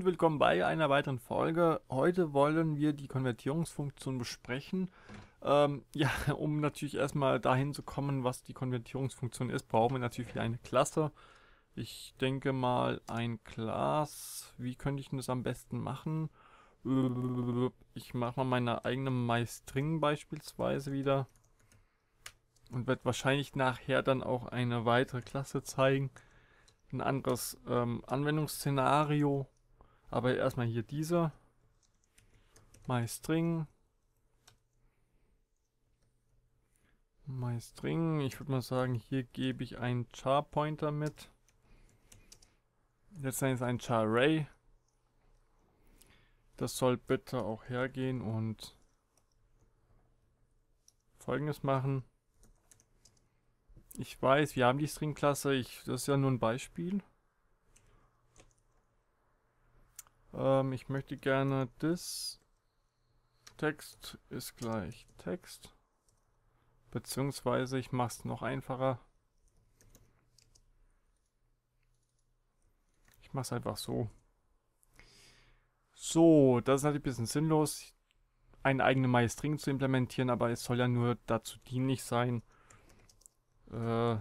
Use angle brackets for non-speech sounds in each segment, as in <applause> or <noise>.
und willkommen bei einer weiteren Folge. Heute wollen wir die Konvertierungsfunktion besprechen. Ähm, ja, <laughs> um natürlich erstmal dahin zu kommen, was die Konvertierungsfunktion ist, brauchen wir natürlich wieder eine Klasse. Ich denke mal ein Class. Wie könnte ich das am besten machen? Ich mache mal meine eigene MyString beispielsweise wieder. Und werde wahrscheinlich nachher dann auch eine weitere Klasse zeigen ein anderes ähm, Anwendungsszenario. Aber erstmal hier dieser. MyString. MyString. Ich würde mal sagen, hier gebe ich einen Char-Pointer mit. Letztendlich ein Char-Ray. Das soll bitte auch hergehen und folgendes machen. Ich weiß, wir haben die String-Klasse, das ist ja nur ein Beispiel. Ähm, ich möchte gerne das Text ist gleich Text. Beziehungsweise ich mache es noch einfacher. Ich mache es einfach so. So, das ist natürlich ein bisschen sinnlos, eine eigene MyString zu implementieren, aber es soll ja nur dazu dienlich sein, äh,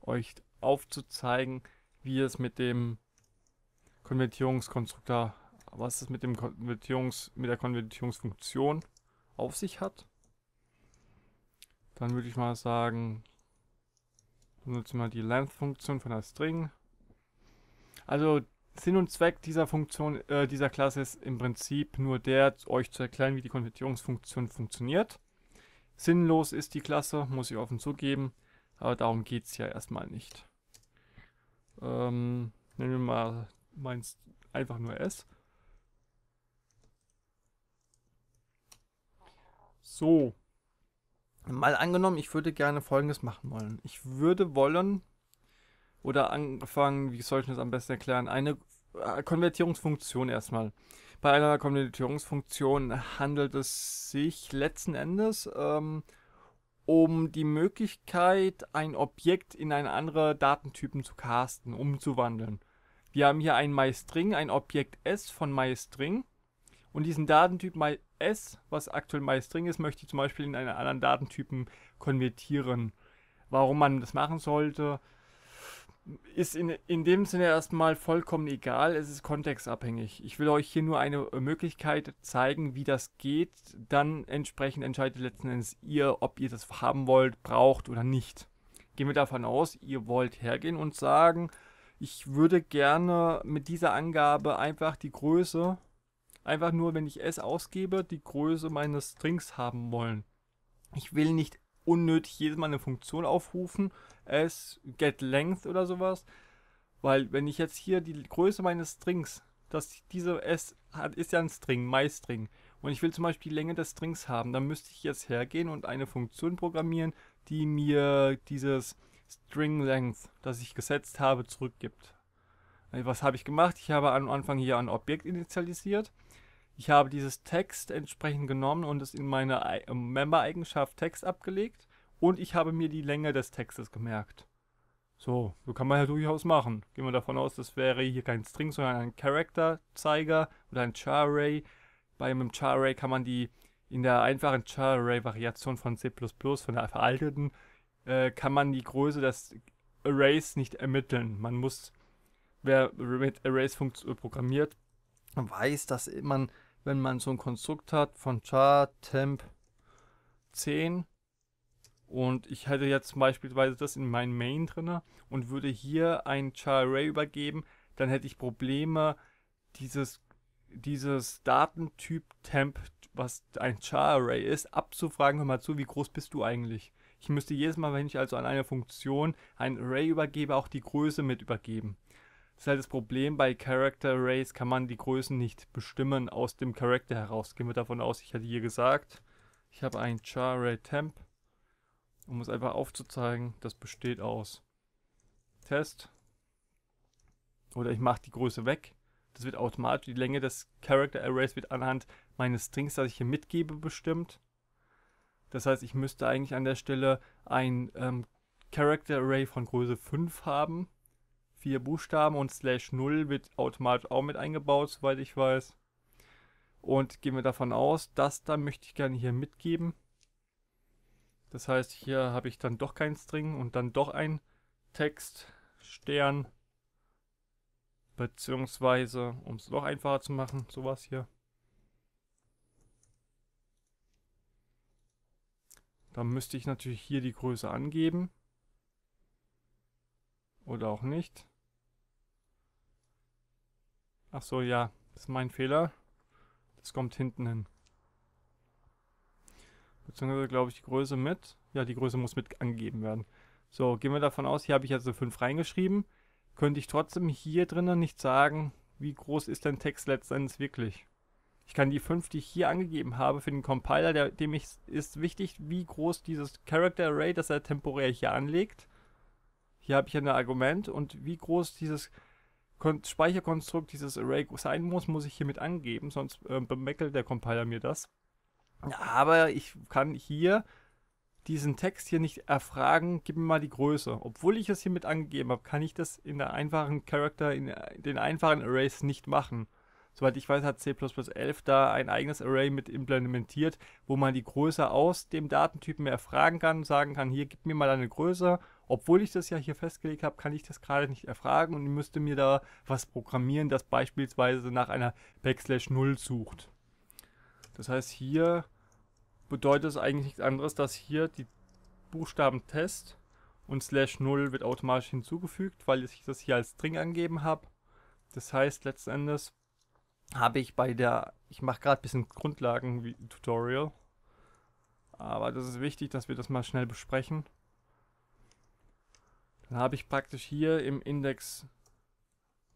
euch aufzuzeigen, wie es mit dem Konvertierungskonstruktor, was es mit, dem Konvertierungs, mit der Konvertierungsfunktion auf sich hat. Dann würde ich mal sagen, benutzen wir die Length-Funktion von der String. Also Sinn und Zweck dieser Funktion, äh, dieser Klasse ist im Prinzip nur der, euch zu erklären, wie die Konvertierungsfunktion funktioniert. Sinnlos ist die Klasse, muss ich offen zugeben, aber darum geht es ja erstmal nicht. Ähm, nehmen wir mal meinst einfach nur S. So. Mal angenommen, ich würde gerne Folgendes machen wollen. Ich würde wollen, oder angefangen, wie soll ich das am besten erklären, eine äh, Konvertierungsfunktion erstmal. Bei einer Konvertierungsfunktion handelt es sich letzten Endes ähm, um die Möglichkeit, ein Objekt in einen anderen Datentypen zu casten, umzuwandeln. Wir haben hier ein MyString, ein Objekt S von MyString. Und diesen Datentyp MyS, was aktuell MyString ist, möchte ich zum Beispiel in einen anderen Datentypen konvertieren. Warum man das machen sollte, ist in, in dem Sinne erstmal vollkommen egal. Es ist kontextabhängig. Ich will euch hier nur eine Möglichkeit zeigen, wie das geht. Dann entsprechend entscheidet letzten Endes ihr, ob ihr das haben wollt, braucht oder nicht. Gehen wir davon aus, ihr wollt hergehen und sagen, ich würde gerne mit dieser Angabe einfach die Größe, einfach nur, wenn ich S ausgebe, die Größe meines Strings haben wollen. Ich will nicht unnötig jedes Mal eine Funktion aufrufen, S, getLength oder sowas, weil wenn ich jetzt hier die Größe meines Strings, dass diese S hat, ist ja ein String, MyString, und ich will zum Beispiel die Länge des Strings haben, dann müsste ich jetzt hergehen und eine Funktion programmieren, die mir dieses String Length, das ich gesetzt habe, zurückgibt. Äh, was habe ich gemacht? Ich habe am Anfang hier ein Objekt initialisiert. Ich habe dieses Text entsprechend genommen und es in meine äh, Member-Eigenschaft Text abgelegt. Und ich habe mir die Länge des Textes gemerkt. So, so kann man ja durchaus machen. Gehen wir davon aus, das wäre hier kein String, sondern ein Character-Zeiger oder ein Char-Array. Bei einem Char-Array kann man die in der einfachen Char-Array-Variation von C++, von der veralteten, äh, kann man die Größe des Arrays nicht ermitteln. Man muss, wer mit Arrays äh, programmiert, weiß, dass man, wenn man so ein Konstrukt hat von char temp 10 und ich hätte jetzt beispielsweise das in meinem Main drin und würde hier ein char array übergeben, dann hätte ich Probleme, dieses, dieses Datentyp temp, was ein char array ist, abzufragen, hör mal zu, wie groß bist du eigentlich? Ich müsste jedes Mal, wenn ich also an eine Funktion ein Array übergebe, auch die Größe mit übergeben. Das ist halt das Problem, bei Character Arrays kann man die Größen nicht bestimmen aus dem Character heraus. Gehen wir davon aus, ich hatte hier gesagt, ich habe ein Char Array Temp, um es einfach aufzuzeigen, das besteht aus Test. Oder ich mache die Größe weg. Das wird automatisch, die Länge des Character Arrays wird anhand meines Strings, das ich hier mitgebe, bestimmt. Das heißt, ich müsste eigentlich an der Stelle ein ähm, Character Array von Größe 5 haben. Vier Buchstaben und slash 0 wird automatisch auch mit eingebaut, soweit ich weiß. Und gehen wir davon aus, das da möchte ich gerne hier mitgeben. Das heißt, hier habe ich dann doch keinen String und dann doch ein Text, Stern, beziehungsweise, um es noch einfacher zu machen, sowas hier. Dann müsste ich natürlich hier die Größe angeben. Oder auch nicht. Ach so, ja, das ist mein Fehler. Das kommt hinten hin. Beziehungsweise glaube ich die Größe mit. Ja, die Größe muss mit angegeben werden. So, gehen wir davon aus, hier habe ich also 5 reingeschrieben. Könnte ich trotzdem hier drinnen nicht sagen, wie groß ist denn Text letztendlich wirklich? Ich kann die 5, die ich hier angegeben habe, für den Compiler, der, dem ich, ist wichtig, wie groß dieses Character Array, das er temporär hier anlegt. Hier habe ich ein Argument und wie groß dieses Kon Speicherkonstrukt, dieses Array sein muss, muss ich hier mit angeben, sonst äh, bemängelt der Compiler mir das. Aber ich kann hier diesen Text hier nicht erfragen, gib mir mal die Größe. Obwohl ich es hier mit angegeben habe, kann ich das in der einfachen Character, in den einfachen Arrays nicht machen. Soweit ich weiß, hat C11 da ein eigenes Array mit implementiert, wo man die Größe aus dem Datentypen erfragen kann, sagen kann, hier gib mir mal eine Größe. Obwohl ich das ja hier festgelegt habe, kann ich das gerade nicht erfragen und müsste mir da was programmieren, das beispielsweise nach einer Backslash 0 sucht. Das heißt, hier bedeutet es eigentlich nichts anderes, dass hier die Buchstaben Test und Slash 0 wird automatisch hinzugefügt, weil ich das hier als String angegeben habe. Das heißt letzten Endes, habe ich bei der, ich mache gerade ein bisschen Grundlagen-Tutorial, aber das ist wichtig, dass wir das mal schnell besprechen. Dann habe ich praktisch hier im Index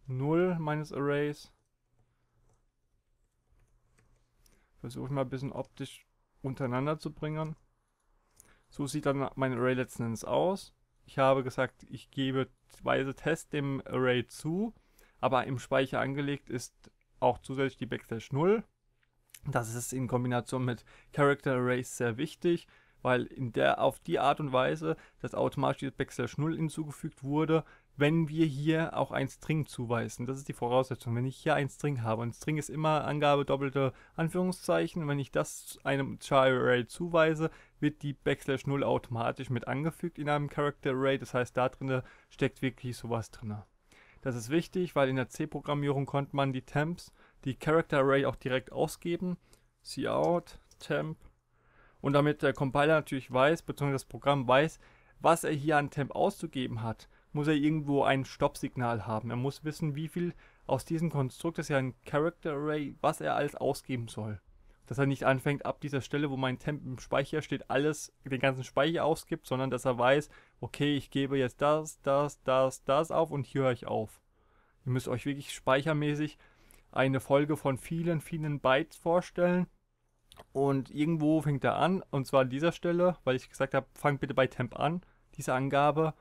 0 meines Arrays. Versuche ich mal ein bisschen optisch untereinander zu bringen. So sieht dann mein Array letzten Endes aus. Ich habe gesagt, ich gebe weise Test dem Array zu, aber im Speicher angelegt ist auch zusätzlich die Backstage 0. Das ist in Kombination mit Character Arrays sehr wichtig, weil in der, auf die Art und Weise, dass automatisch die Backslash 0 hinzugefügt wurde, wenn wir hier auch ein String zuweisen. Das ist die Voraussetzung. Wenn ich hier ein String habe, ein String ist immer Angabe doppelte Anführungszeichen, wenn ich das einem Char-Array zuweise, wird die Backslash 0 automatisch mit angefügt in einem Character-Array. Das heißt, da drin steckt wirklich sowas drin. Das ist wichtig, weil in der C-Programmierung konnte man die Temps, die Character Array auch direkt ausgeben. Cout, Temp. Und damit der Compiler natürlich weiß, beziehungsweise das Programm weiß, was er hier an Temp auszugeben hat, muss er irgendwo ein Stoppsignal haben. Er muss wissen, wie viel aus diesem Konstrukt, das ist ja ein Character Array, was er alles ausgeben soll dass er nicht anfängt, ab dieser Stelle, wo mein Temp im Speicher steht, alles, den ganzen Speicher ausgibt, sondern dass er weiß, okay, ich gebe jetzt das, das, das, das auf und hier höre ich auf. Ihr müsst euch wirklich speichermäßig eine Folge von vielen, vielen Bytes vorstellen. Und irgendwo fängt er an, und zwar an dieser Stelle, weil ich gesagt habe, fang bitte bei Temp an, diese Angabe.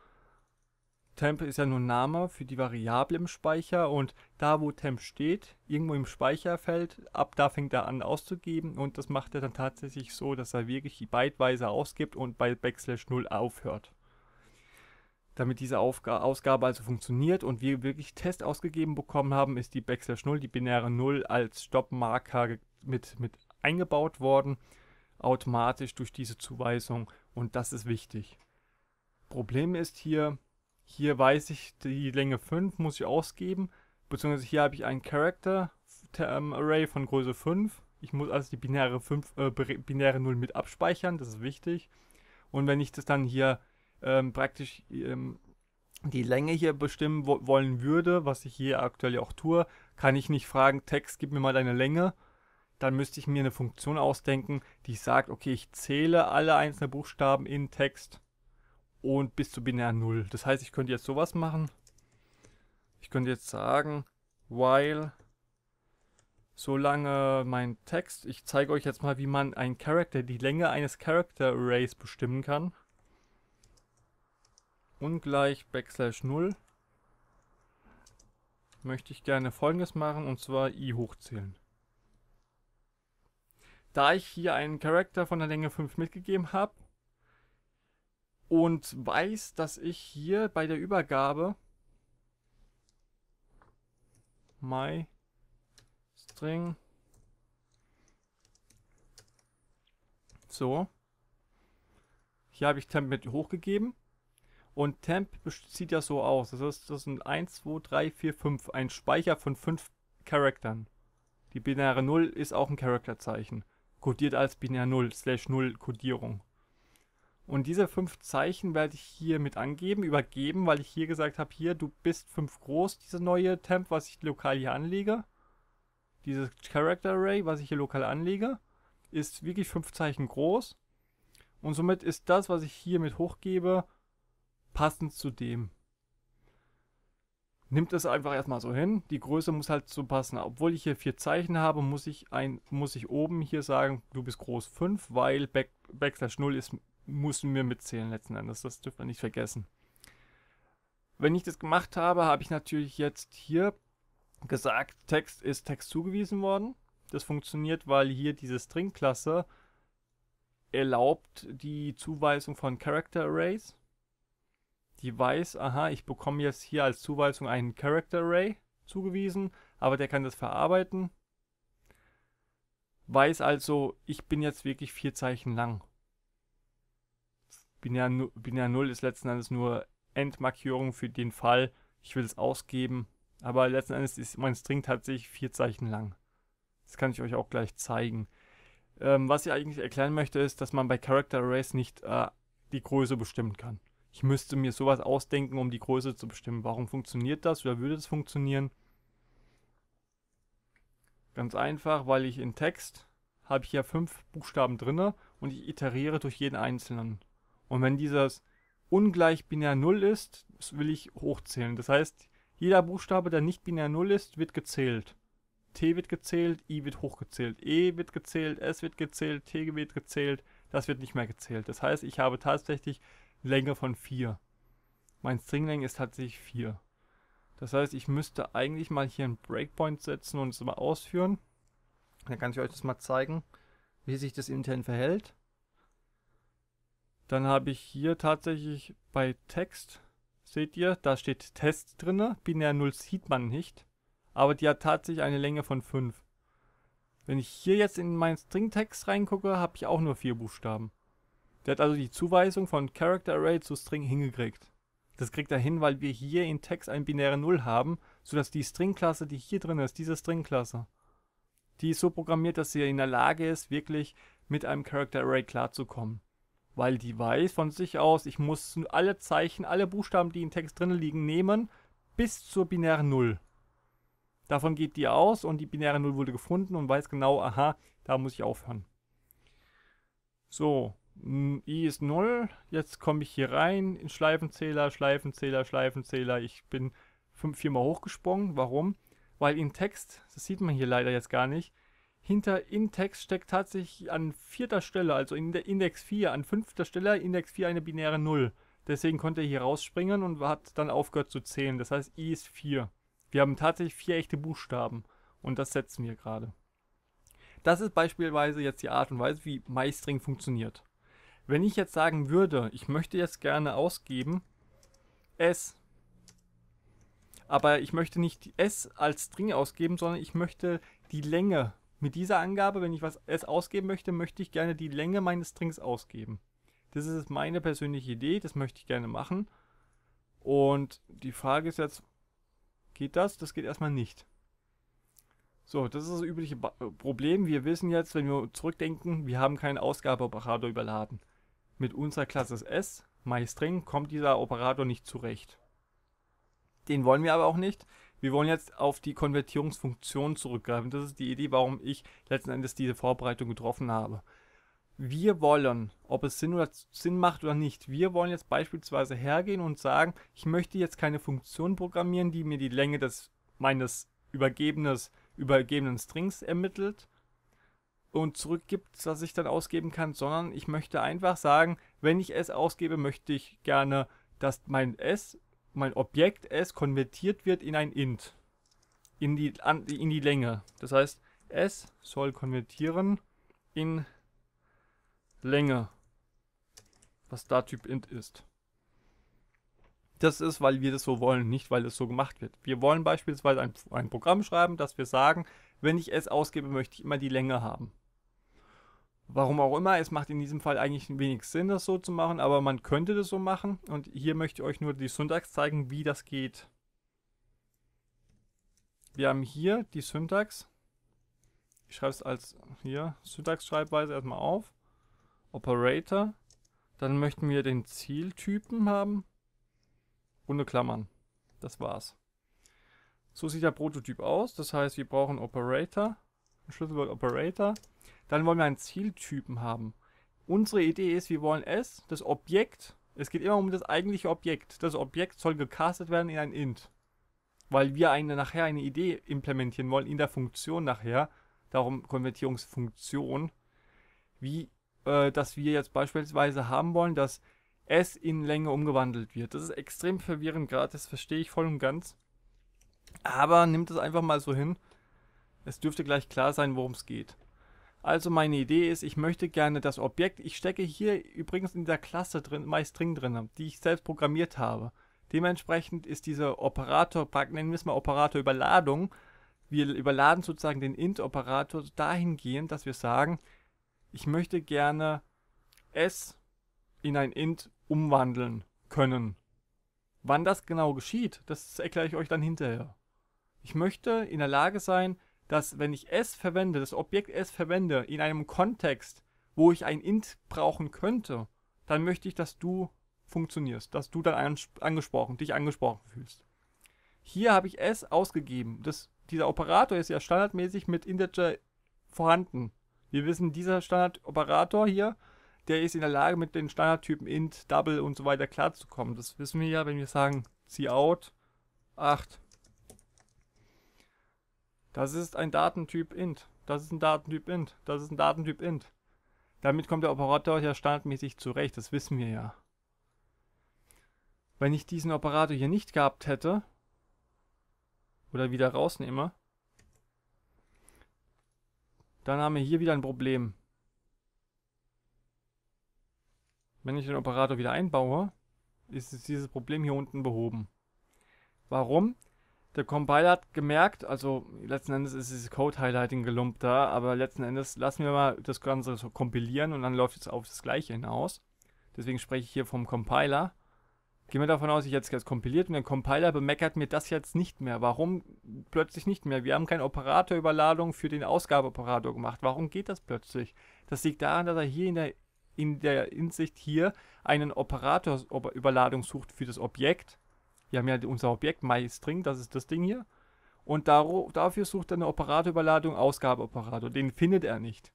Temp ist ja nur ein Name für die Variable im Speicher und da, wo Temp steht, irgendwo im Speicherfeld, ab da fängt er an auszugeben und das macht er dann tatsächlich so, dass er wirklich die Byteweise ausgibt und bei Backslash 0 aufhört. Damit diese Aufga Ausgabe also funktioniert und wir wirklich Test ausgegeben bekommen haben, ist die Backslash 0, die binäre 0 als Stoppmarker mit, mit eingebaut worden, automatisch durch diese Zuweisung und das ist wichtig. Problem ist hier, hier weiß ich, die Länge 5 muss ich ausgeben, beziehungsweise hier habe ich ein Character ähm, Array von Größe 5. Ich muss also die binäre, 5, äh, binäre 0 mit abspeichern, das ist wichtig. Und wenn ich das dann hier ähm, praktisch ähm, die Länge hier bestimmen wo wollen würde, was ich hier aktuell auch tue, kann ich nicht fragen, Text, gib mir mal deine Länge. Dann müsste ich mir eine Funktion ausdenken, die sagt, okay, ich zähle alle einzelnen Buchstaben in Text und bis zu binär 0. Das heißt, ich könnte jetzt sowas machen. Ich könnte jetzt sagen, while solange mein Text, ich zeige euch jetzt mal, wie man einen Character, die Länge eines Character Arrays bestimmen kann. Ungleich Backslash 0 möchte ich gerne folgendes machen und zwar i hochzählen. Da ich hier einen Character von der Länge 5 mitgegeben habe, und weiß, dass ich hier bei der Übergabe my string so hier habe ich temp mit hochgegeben und temp sieht ja so aus das ist das sind 1 2 3 4 5 ein Speicher von 5 Charaktern die binäre 0 ist auch ein Charakterzeichen codiert als binär 0 slash 0 Kodierung und diese fünf Zeichen werde ich hier mit angeben, übergeben, weil ich hier gesagt habe, hier, du bist fünf groß, diese neue Temp, was ich lokal hier anlege. Dieses Character Array, was ich hier lokal anlege, ist wirklich fünf Zeichen groß. Und somit ist das, was ich hier mit hochgebe, passend zu dem. Nimmt es einfach erstmal so hin. Die Größe muss halt so passen. Obwohl ich hier vier Zeichen habe, muss ich, ein, muss ich oben hier sagen, du bist groß 5, weil Back, Backslash 0 ist mussten wir mitzählen letzten Endes. Das dürfen wir nicht vergessen. Wenn ich das gemacht habe, habe ich natürlich jetzt hier gesagt, Text ist Text zugewiesen worden. Das funktioniert, weil hier diese String-Klasse erlaubt die Zuweisung von Character Arrays. Die weiß, aha, ich bekomme jetzt hier als Zuweisung einen Character Array zugewiesen, aber der kann das verarbeiten. Weiß also, ich bin jetzt wirklich vier Zeichen lang Binär, Binär 0 ist letzten Endes nur Endmarkierung für den Fall, ich will es ausgeben. Aber letzten Endes ist mein String tatsächlich vier Zeichen lang. Das kann ich euch auch gleich zeigen. Ähm, was ich eigentlich erklären möchte, ist, dass man bei Character Arrays nicht äh, die Größe bestimmen kann. Ich müsste mir sowas ausdenken, um die Größe zu bestimmen. Warum funktioniert das oder würde das funktionieren? Ganz einfach, weil ich in Text habe ich ja fünf Buchstaben drin und ich iteriere durch jeden einzelnen. Und wenn dieses ungleich binär 0 ist, will ich hochzählen. Das heißt, jeder Buchstabe, der nicht binär 0 ist, wird gezählt. T wird gezählt, I wird hochgezählt, E wird gezählt, S wird gezählt, T wird gezählt, das wird nicht mehr gezählt. Das heißt, ich habe tatsächlich Länge von 4. Mein Stringlänge ist tatsächlich 4. Das heißt, ich müsste eigentlich mal hier einen Breakpoint setzen und es mal ausführen. Dann kann ich euch das mal zeigen, wie sich das intern verhält. Dann habe ich hier tatsächlich bei Text, seht ihr, da steht Test drin. Binär 0 sieht man nicht. Aber die hat tatsächlich eine Länge von 5. Wenn ich hier jetzt in meinen Stringtext reingucke, habe ich auch nur vier Buchstaben. Der hat also die Zuweisung von Character Array zu String hingekriegt. Das kriegt er hin, weil wir hier in Text ein binäre Null haben, sodass die Stringklasse, die hier drin ist, diese Stringklasse, die ist so programmiert, dass sie in der Lage ist, wirklich mit einem Character Array klarzukommen weil die weiß von sich aus, ich muss alle Zeichen, alle Buchstaben, die im Text drin liegen, nehmen bis zur binären Null. Davon geht die aus und die binäre Null wurde gefunden und weiß genau, aha, da muss ich aufhören. So, i ist 0, jetzt komme ich hier rein in Schleifenzähler, Schleifenzähler, Schleifenzähler. Ich bin fünf, viermal hochgesprungen. Warum? Weil im Text, das sieht man hier leider jetzt gar nicht, hinter Intex steckt tatsächlich an vierter Stelle, also in der Index 4, an fünfter Stelle Index 4 eine binäre 0. Deswegen konnte er hier rausspringen und hat dann aufgehört zu zählen. Das heißt, I ist 4. Wir haben tatsächlich vier echte Buchstaben und das setzen wir gerade. Das ist beispielsweise jetzt die Art und Weise, wie MyString funktioniert. Wenn ich jetzt sagen würde, ich möchte jetzt gerne ausgeben S, aber ich möchte nicht S als String ausgeben, sondern ich möchte die Länge mit dieser Angabe, wenn ich was es ausgeben möchte, möchte ich gerne die Länge meines Strings ausgeben. Das ist meine persönliche Idee, das möchte ich gerne machen. Und die Frage ist jetzt, geht das? Das geht erstmal nicht. So, das ist das übliche ba Problem. Wir wissen jetzt, wenn wir zurückdenken, wir haben keinen Ausgabeoperator überladen. Mit unserer Klasse S, MyString, kommt dieser Operator nicht zurecht. Den wollen wir aber auch nicht wir wollen jetzt auf die Konvertierungsfunktion zurückgreifen. Das ist die Idee, warum ich letzten Endes diese Vorbereitung getroffen habe. Wir wollen, ob es Sinn, oder Sinn macht oder nicht, wir wollen jetzt beispielsweise hergehen und sagen, ich möchte jetzt keine Funktion programmieren, die mir die Länge des meines übergebenes, übergebenen Strings ermittelt und zurückgibt, was ich dann ausgeben kann, sondern ich möchte einfach sagen, wenn ich S ausgebe, möchte ich gerne, dass mein S mein Objekt S konvertiert wird in ein Int. In die, an, in die Länge. Das heißt, S soll konvertieren in Länge. Was da Typ Int ist. Das ist, weil wir das so wollen, nicht weil es so gemacht wird. Wir wollen beispielsweise ein, ein Programm schreiben, dass wir sagen, wenn ich S ausgebe, möchte ich immer die Länge haben. Warum auch immer, es macht in diesem Fall eigentlich wenig Sinn, das so zu machen, aber man könnte das so machen. Und hier möchte ich euch nur die Syntax zeigen, wie das geht. Wir haben hier die Syntax. Ich schreibe es als hier Syntax-Schreibweise erstmal auf. Operator. Dann möchten wir den Zieltypen haben. Runde Klammern. Das war's. So sieht der Prototyp aus. Das heißt, wir brauchen Operator, ein Schlüsselwort Operator. Dann wollen wir einen Zieltypen haben. Unsere Idee ist, wir wollen es, das Objekt, es geht immer um das eigentliche Objekt. Das Objekt soll gecastet werden in ein int. Weil wir eine, nachher eine Idee implementieren wollen in der Funktion nachher, darum Konvertierungsfunktion, wie, äh, dass wir jetzt beispielsweise haben wollen, dass es in Länge umgewandelt wird. Das ist extrem verwirrend gerade, das verstehe ich voll und ganz. Aber nimmt es einfach mal so hin. Es dürfte gleich klar sein, worum es geht. Also meine Idee ist, ich möchte gerne das Objekt, ich stecke hier übrigens in dieser Klasse drin, MyString drin, die ich selbst programmiert habe. Dementsprechend ist dieser Operator, nennen wir es mal Operator Überladung, wir überladen sozusagen den int-Operator dahingehend, dass wir sagen, ich möchte gerne s in ein int umwandeln können. Wann das genau geschieht, das erkläre ich euch dann hinterher. Ich möchte in der Lage sein, dass wenn ich S verwende, das Objekt S verwende, in einem Kontext, wo ich ein int brauchen könnte, dann möchte ich, dass du funktionierst, dass du dann angesprochen, dich angesprochen fühlst. Hier habe ich S ausgegeben. Das, dieser Operator ist ja standardmäßig mit Integer vorhanden. Wir wissen, dieser Standardoperator hier, der ist in der Lage, mit den Standardtypen int, double und so weiter klarzukommen. Das wissen wir ja, wenn wir sagen, see out 8 das ist ein Datentyp int. Das ist ein Datentyp int. Das ist ein Datentyp int. Damit kommt der Operator ja standardmäßig zurecht, das wissen wir ja. Wenn ich diesen Operator hier nicht gehabt hätte, oder wieder rausnehme, dann haben wir hier wieder ein Problem. Wenn ich den Operator wieder einbaue, ist dieses Problem hier unten behoben. Warum? der Compiler hat gemerkt, also letzten Endes ist dieses Code-Highlighting gelumpt da, aber letzten Endes lassen wir mal das Ganze so kompilieren und dann läuft es auf das Gleiche hinaus. Deswegen spreche ich hier vom Compiler. Gehen wir davon aus, ich jetzt jetzt kompiliert und der Compiler bemeckert mir das jetzt nicht mehr. Warum plötzlich nicht mehr? Wir haben keine Operatorüberladung für den Ausgabeoperator gemacht. Warum geht das plötzlich? Das liegt daran, dass er hier in der, in der Insicht hier einen Operatorüberladung sucht für das Objekt wir haben ja unser Objekt MyString, das ist das Ding hier. Und dafür sucht er eine Operatorüberladung, Ausgabeoperator. Den findet er nicht.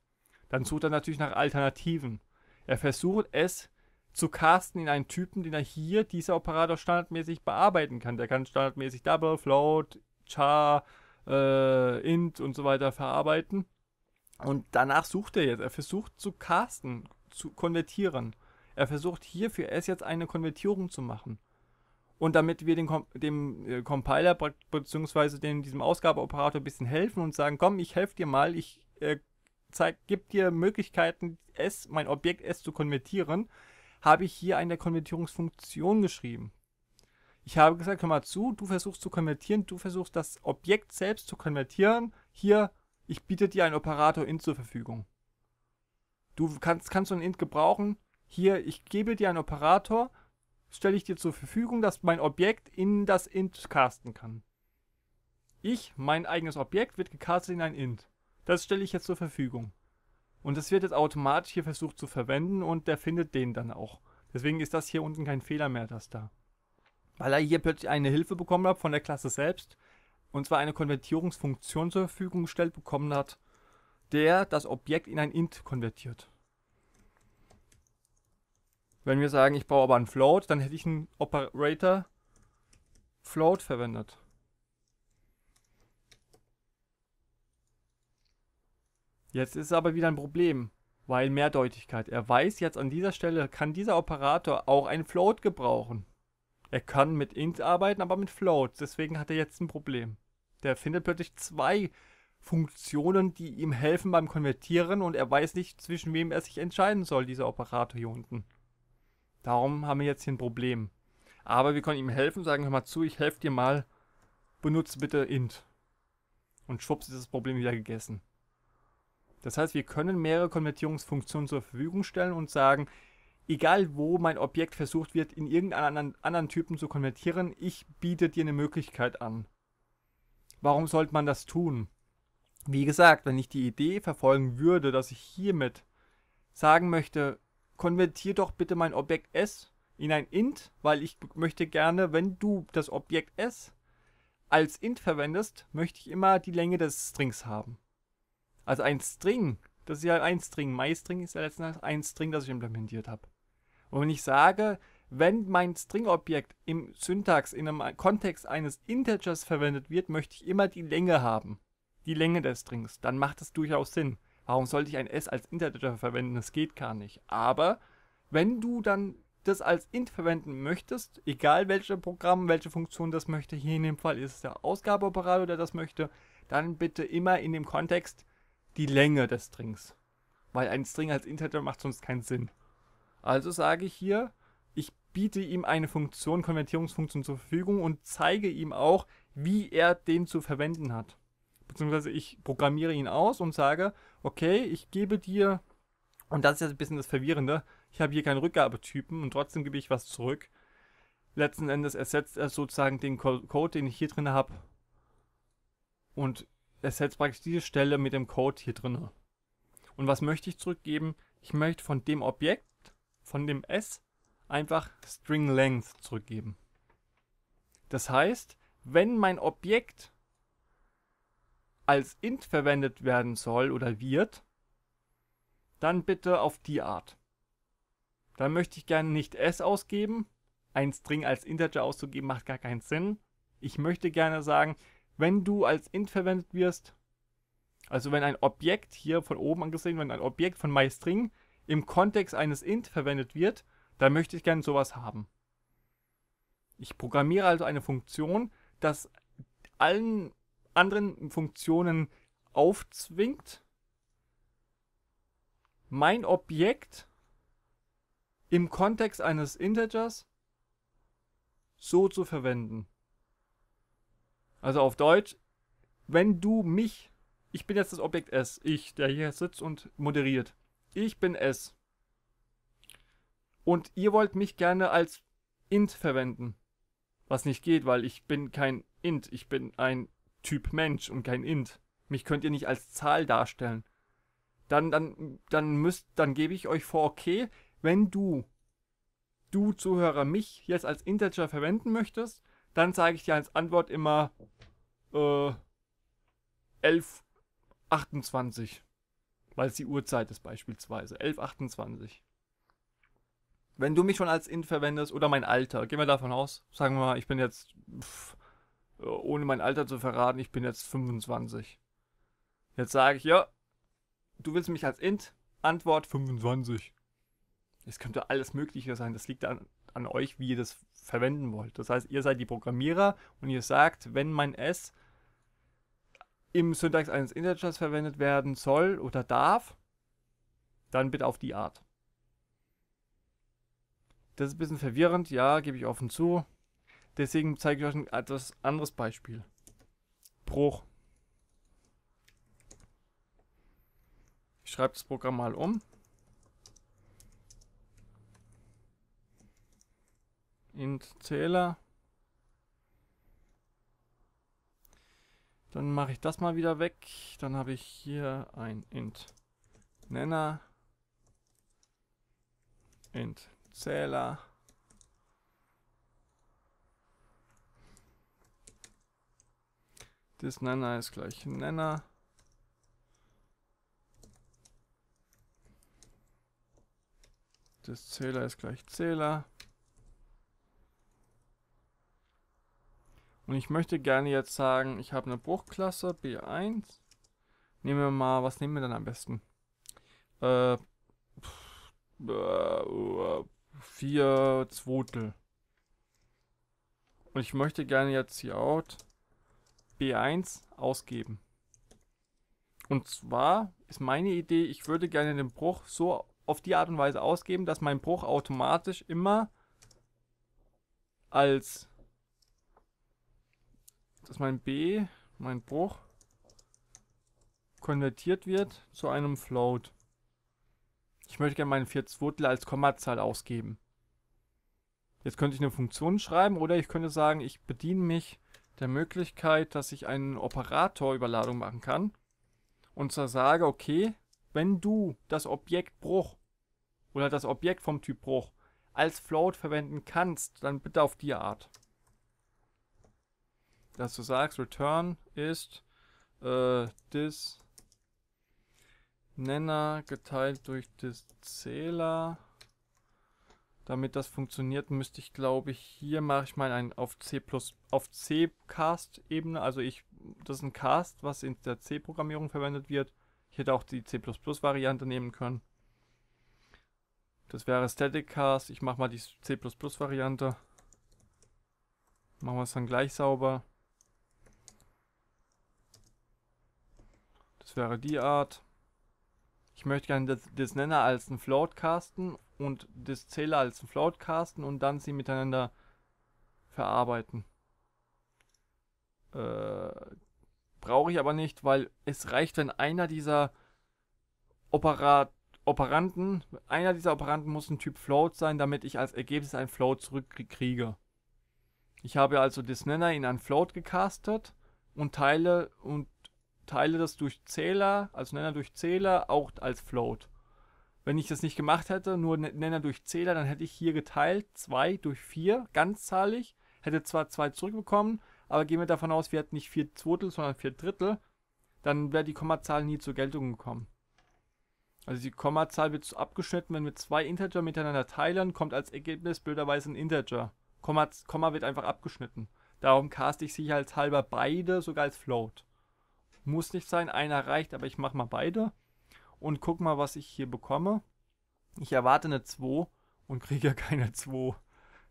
Dann sucht er natürlich nach Alternativen. Er versucht es zu casten in einen Typen, den er hier, dieser Operator, standardmäßig bearbeiten kann. Der kann standardmäßig Double, Float, Char, äh, Int und so weiter verarbeiten. Und danach sucht er jetzt. Er versucht zu casten, zu konvertieren. Er versucht hier für S jetzt eine Konvertierung zu machen und damit wir den, dem äh, Compiler bzw. diesem Ausgabeoperator ein bisschen helfen und sagen, komm, ich helfe dir mal, ich äh, zeig, gib dir Möglichkeiten, S, mein Objekt S zu konvertieren, habe ich hier eine Konvertierungsfunktion geschrieben. Ich habe gesagt, hör mal zu, du versuchst zu konvertieren, du versuchst das Objekt selbst zu konvertieren. Hier, ich biete dir einen Operator int zur Verfügung. Du kannst, kannst so ein int gebrauchen. Hier, ich gebe dir einen Operator stelle ich dir zur Verfügung, dass mein Objekt in das int casten kann. Ich, mein eigenes Objekt, wird gecastet in ein int. Das stelle ich jetzt zur Verfügung. Und das wird jetzt automatisch hier versucht zu verwenden und der findet den dann auch. Deswegen ist das hier unten kein Fehler mehr, das da. Weil er hier plötzlich eine Hilfe bekommen hat von der Klasse selbst. Und zwar eine Konvertierungsfunktion zur Verfügung gestellt bekommen hat, der das Objekt in ein int konvertiert. Wenn wir sagen, ich brauche aber einen Float, dann hätte ich einen Operator Float verwendet. Jetzt ist es aber wieder ein Problem, weil Mehrdeutigkeit. Er weiß jetzt an dieser Stelle, kann dieser Operator auch einen Float gebrauchen. Er kann mit int arbeiten, aber mit float. Deswegen hat er jetzt ein Problem. Der findet plötzlich zwei Funktionen, die ihm helfen beim Konvertieren und er weiß nicht, zwischen wem er sich entscheiden soll, dieser Operator hier unten. Darum haben wir jetzt hier ein Problem. Aber wir können ihm helfen, sagen, wir mal zu, ich helfe dir mal, benutze bitte int. Und schwupps ist das Problem wieder gegessen. Das heißt, wir können mehrere Konvertierungsfunktionen zur Verfügung stellen und sagen, egal wo mein Objekt versucht wird, in irgendeinen anderen Typen zu konvertieren, ich biete dir eine Möglichkeit an. Warum sollte man das tun? Wie gesagt, wenn ich die Idee verfolgen würde, dass ich hiermit sagen möchte, konvertier doch bitte mein Objekt S in ein int, weil ich möchte gerne, wenn du das Objekt S als int verwendest, möchte ich immer die Länge des Strings haben. Also ein String, das ist ja ein String, MyString ist ja letztendlich ein String, das ich implementiert habe. Und wenn ich sage, wenn mein String-Objekt im Syntax, in einem Kontext eines Integers verwendet wird, möchte ich immer die Länge haben. Die Länge des Strings. Dann macht es durchaus Sinn. Warum sollte ich ein S als Integer verwenden? Das geht gar nicht. Aber wenn du dann das als int verwenden möchtest, egal welche Programm, welche Funktion das möchte, hier in dem Fall ist es der Ausgabeoperator, der das möchte, dann bitte immer in dem Kontext die Länge des Strings. Weil ein String als Integer macht sonst keinen Sinn. Also sage ich hier, ich biete ihm eine Funktion, Konvertierungsfunktion zur Verfügung und zeige ihm auch, wie er den zu verwenden hat. Beziehungsweise ich programmiere ihn aus und sage, okay, ich gebe dir, und das ist jetzt ein bisschen das Verwirrende, ich habe hier keinen Rückgabetypen und trotzdem gebe ich was zurück. Letzten Endes ersetzt er sozusagen den Code, den ich hier drin habe. Und ersetzt praktisch diese Stelle mit dem Code hier drin. Und was möchte ich zurückgeben? Ich möchte von dem Objekt, von dem S, einfach String Length zurückgeben. Das heißt, wenn mein Objekt als int verwendet werden soll oder wird, dann bitte auf die Art. Dann möchte ich gerne nicht s ausgeben. Ein String als Integer auszugeben macht gar keinen Sinn. Ich möchte gerne sagen, wenn du als int verwendet wirst, also wenn ein Objekt hier von oben angesehen, wenn ein Objekt von myString im Kontext eines int verwendet wird, dann möchte ich gerne sowas haben. Ich programmiere also eine Funktion, dass allen anderen Funktionen aufzwingt, mein Objekt im Kontext eines Integers so zu verwenden. Also auf Deutsch, wenn du mich, ich bin jetzt das Objekt S, ich, der hier sitzt und moderiert. Ich bin S. Und ihr wollt mich gerne als int verwenden. Was nicht geht, weil ich bin kein int, ich bin ein Typ Mensch und kein Int. Mich könnt ihr nicht als Zahl darstellen. Dann, dann, dann müsst, dann gebe ich euch vor, okay, wenn du, du Zuhörer, mich jetzt als Integer verwenden möchtest, dann zeige ich dir als Antwort immer äh, 11.28, weil es die Uhrzeit ist beispielsweise. 11.28. Wenn du mich schon als Int verwendest oder mein Alter, gehen wir davon aus, sagen wir mal, ich bin jetzt pff, äh, ohne mein Alter zu verraten, ich bin jetzt 25. Jetzt sage ich, ja, du willst mich als Int? Antwort 25. Es könnte alles Mögliche sein. Das liegt an, an euch, wie ihr das verwenden wollt. Das heißt, ihr seid die Programmierer und ihr sagt, wenn mein S im Syntax eines Integers verwendet werden soll oder darf, dann bitte auf die Art. Das ist ein bisschen verwirrend, ja, gebe ich offen zu. Deswegen zeige ich euch ein etwas anderes Beispiel. Bruch. Ich schreibe das Programm mal um. Int Zähler. Dann mache ich das mal wieder weg. Dann habe ich hier ein Int Nenner. Int Zähler. Das Nenner ist gleich Nenner. Das Zähler ist gleich Zähler. Und ich möchte gerne jetzt sagen, ich habe eine Bruchklasse B1. Nehmen wir mal, was nehmen wir dann am besten? Äh, äh, vier Zwotel. Und ich möchte gerne jetzt hier out B1 ausgeben. Und zwar ist meine Idee, ich würde gerne den Bruch so auf die Art und Weise ausgeben, dass mein Bruch automatisch immer als dass mein B, mein Bruch, konvertiert wird zu einem Float. Ich möchte gerne meinen 4 als Kommazahl ausgeben. Jetzt könnte ich eine Funktion schreiben oder ich könnte sagen, ich bediene mich der Möglichkeit, dass ich einen Operator Überladung machen kann und zwar sage, okay, wenn du das Objekt Bruch oder das Objekt vom Typ Bruch als Float verwenden kannst, dann bitte auf die Art. Dass du sagst, return ist äh, Nenner geteilt durch dis Zähler damit das funktioniert, müsste ich glaube ich, hier mache ich mal einen auf C plus auf C Cast Ebene, also ich das ist ein Cast, was in der C Programmierung verwendet wird. Ich hätte auch die C++ Variante nehmen können. Das wäre Static Cast. Ich mache mal die C++ Variante. Machen wir es dann gleich sauber. Das wäre die Art. Ich möchte gerne das, das Nenner als ein Float casten und das Zähler als Floatcasten und dann sie miteinander verarbeiten. Äh, Brauche ich aber nicht, weil es reicht, wenn einer dieser Operat Operanten, einer dieser Operanten muss ein Typ Float sein, damit ich als Ergebnis ein Float zurückkriege. Ich habe also das Nenner in ein Float gecastet und teile und teile das durch Zähler, also Nenner durch Zähler, auch als Float. Wenn ich das nicht gemacht hätte, nur Nenner durch Zähler, dann hätte ich hier geteilt 2 durch 4, ganzzahlig. Hätte zwar 2 zurückbekommen, aber gehen wir davon aus, wir hätten nicht 4 Zwetel, sondern 4 Drittel. Dann wäre die Kommazahl nie zur Geltung gekommen. Also die Kommazahl wird abgeschnitten, wenn wir zwei Integer miteinander teilen, kommt als Ergebnis blöderweise ein Integer. Komma, Komma wird einfach abgeschnitten. Darum caste ich sicherheitshalber beide sogar als Float. Muss nicht sein, einer reicht, aber ich mache mal beide und guck mal, was ich hier bekomme. Ich erwarte eine 2 und kriege ja <laughs> keine 2.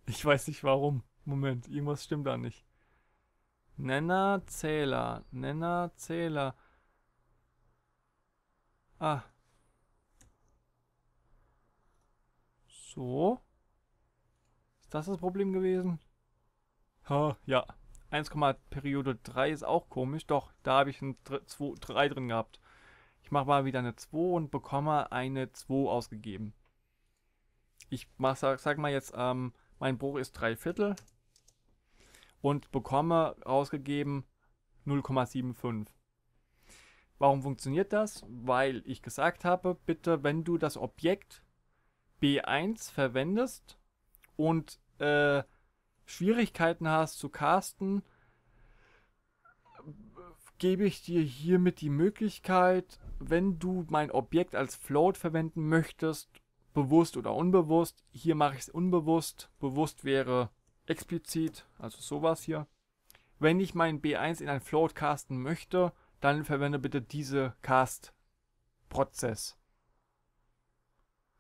Ich weiß nicht warum. Moment, irgendwas stimmt da nicht. Nenner, Zähler, Nenner, Zähler. Ah. So. Ist das das Problem gewesen? Ha, ja. 1, Periode 3 ist auch komisch. Doch, da habe ich ein 3 drin gehabt. Ich mache mal wieder eine 2 und bekomme eine 2 ausgegeben. Ich mach, sag, sag mal jetzt, ähm, mein Bruch ist 3 Viertel und bekomme ausgegeben 0,75. Warum funktioniert das? Weil ich gesagt habe, bitte, wenn du das Objekt B1 verwendest und äh, Schwierigkeiten hast zu casten, gebe ich dir hiermit die Möglichkeit, wenn du mein Objekt als Float verwenden möchtest, bewusst oder unbewusst, hier mache ich es unbewusst, bewusst wäre explizit, also sowas hier. Wenn ich mein B1 in ein Float casten möchte, dann verwende bitte diese Cast-Prozess.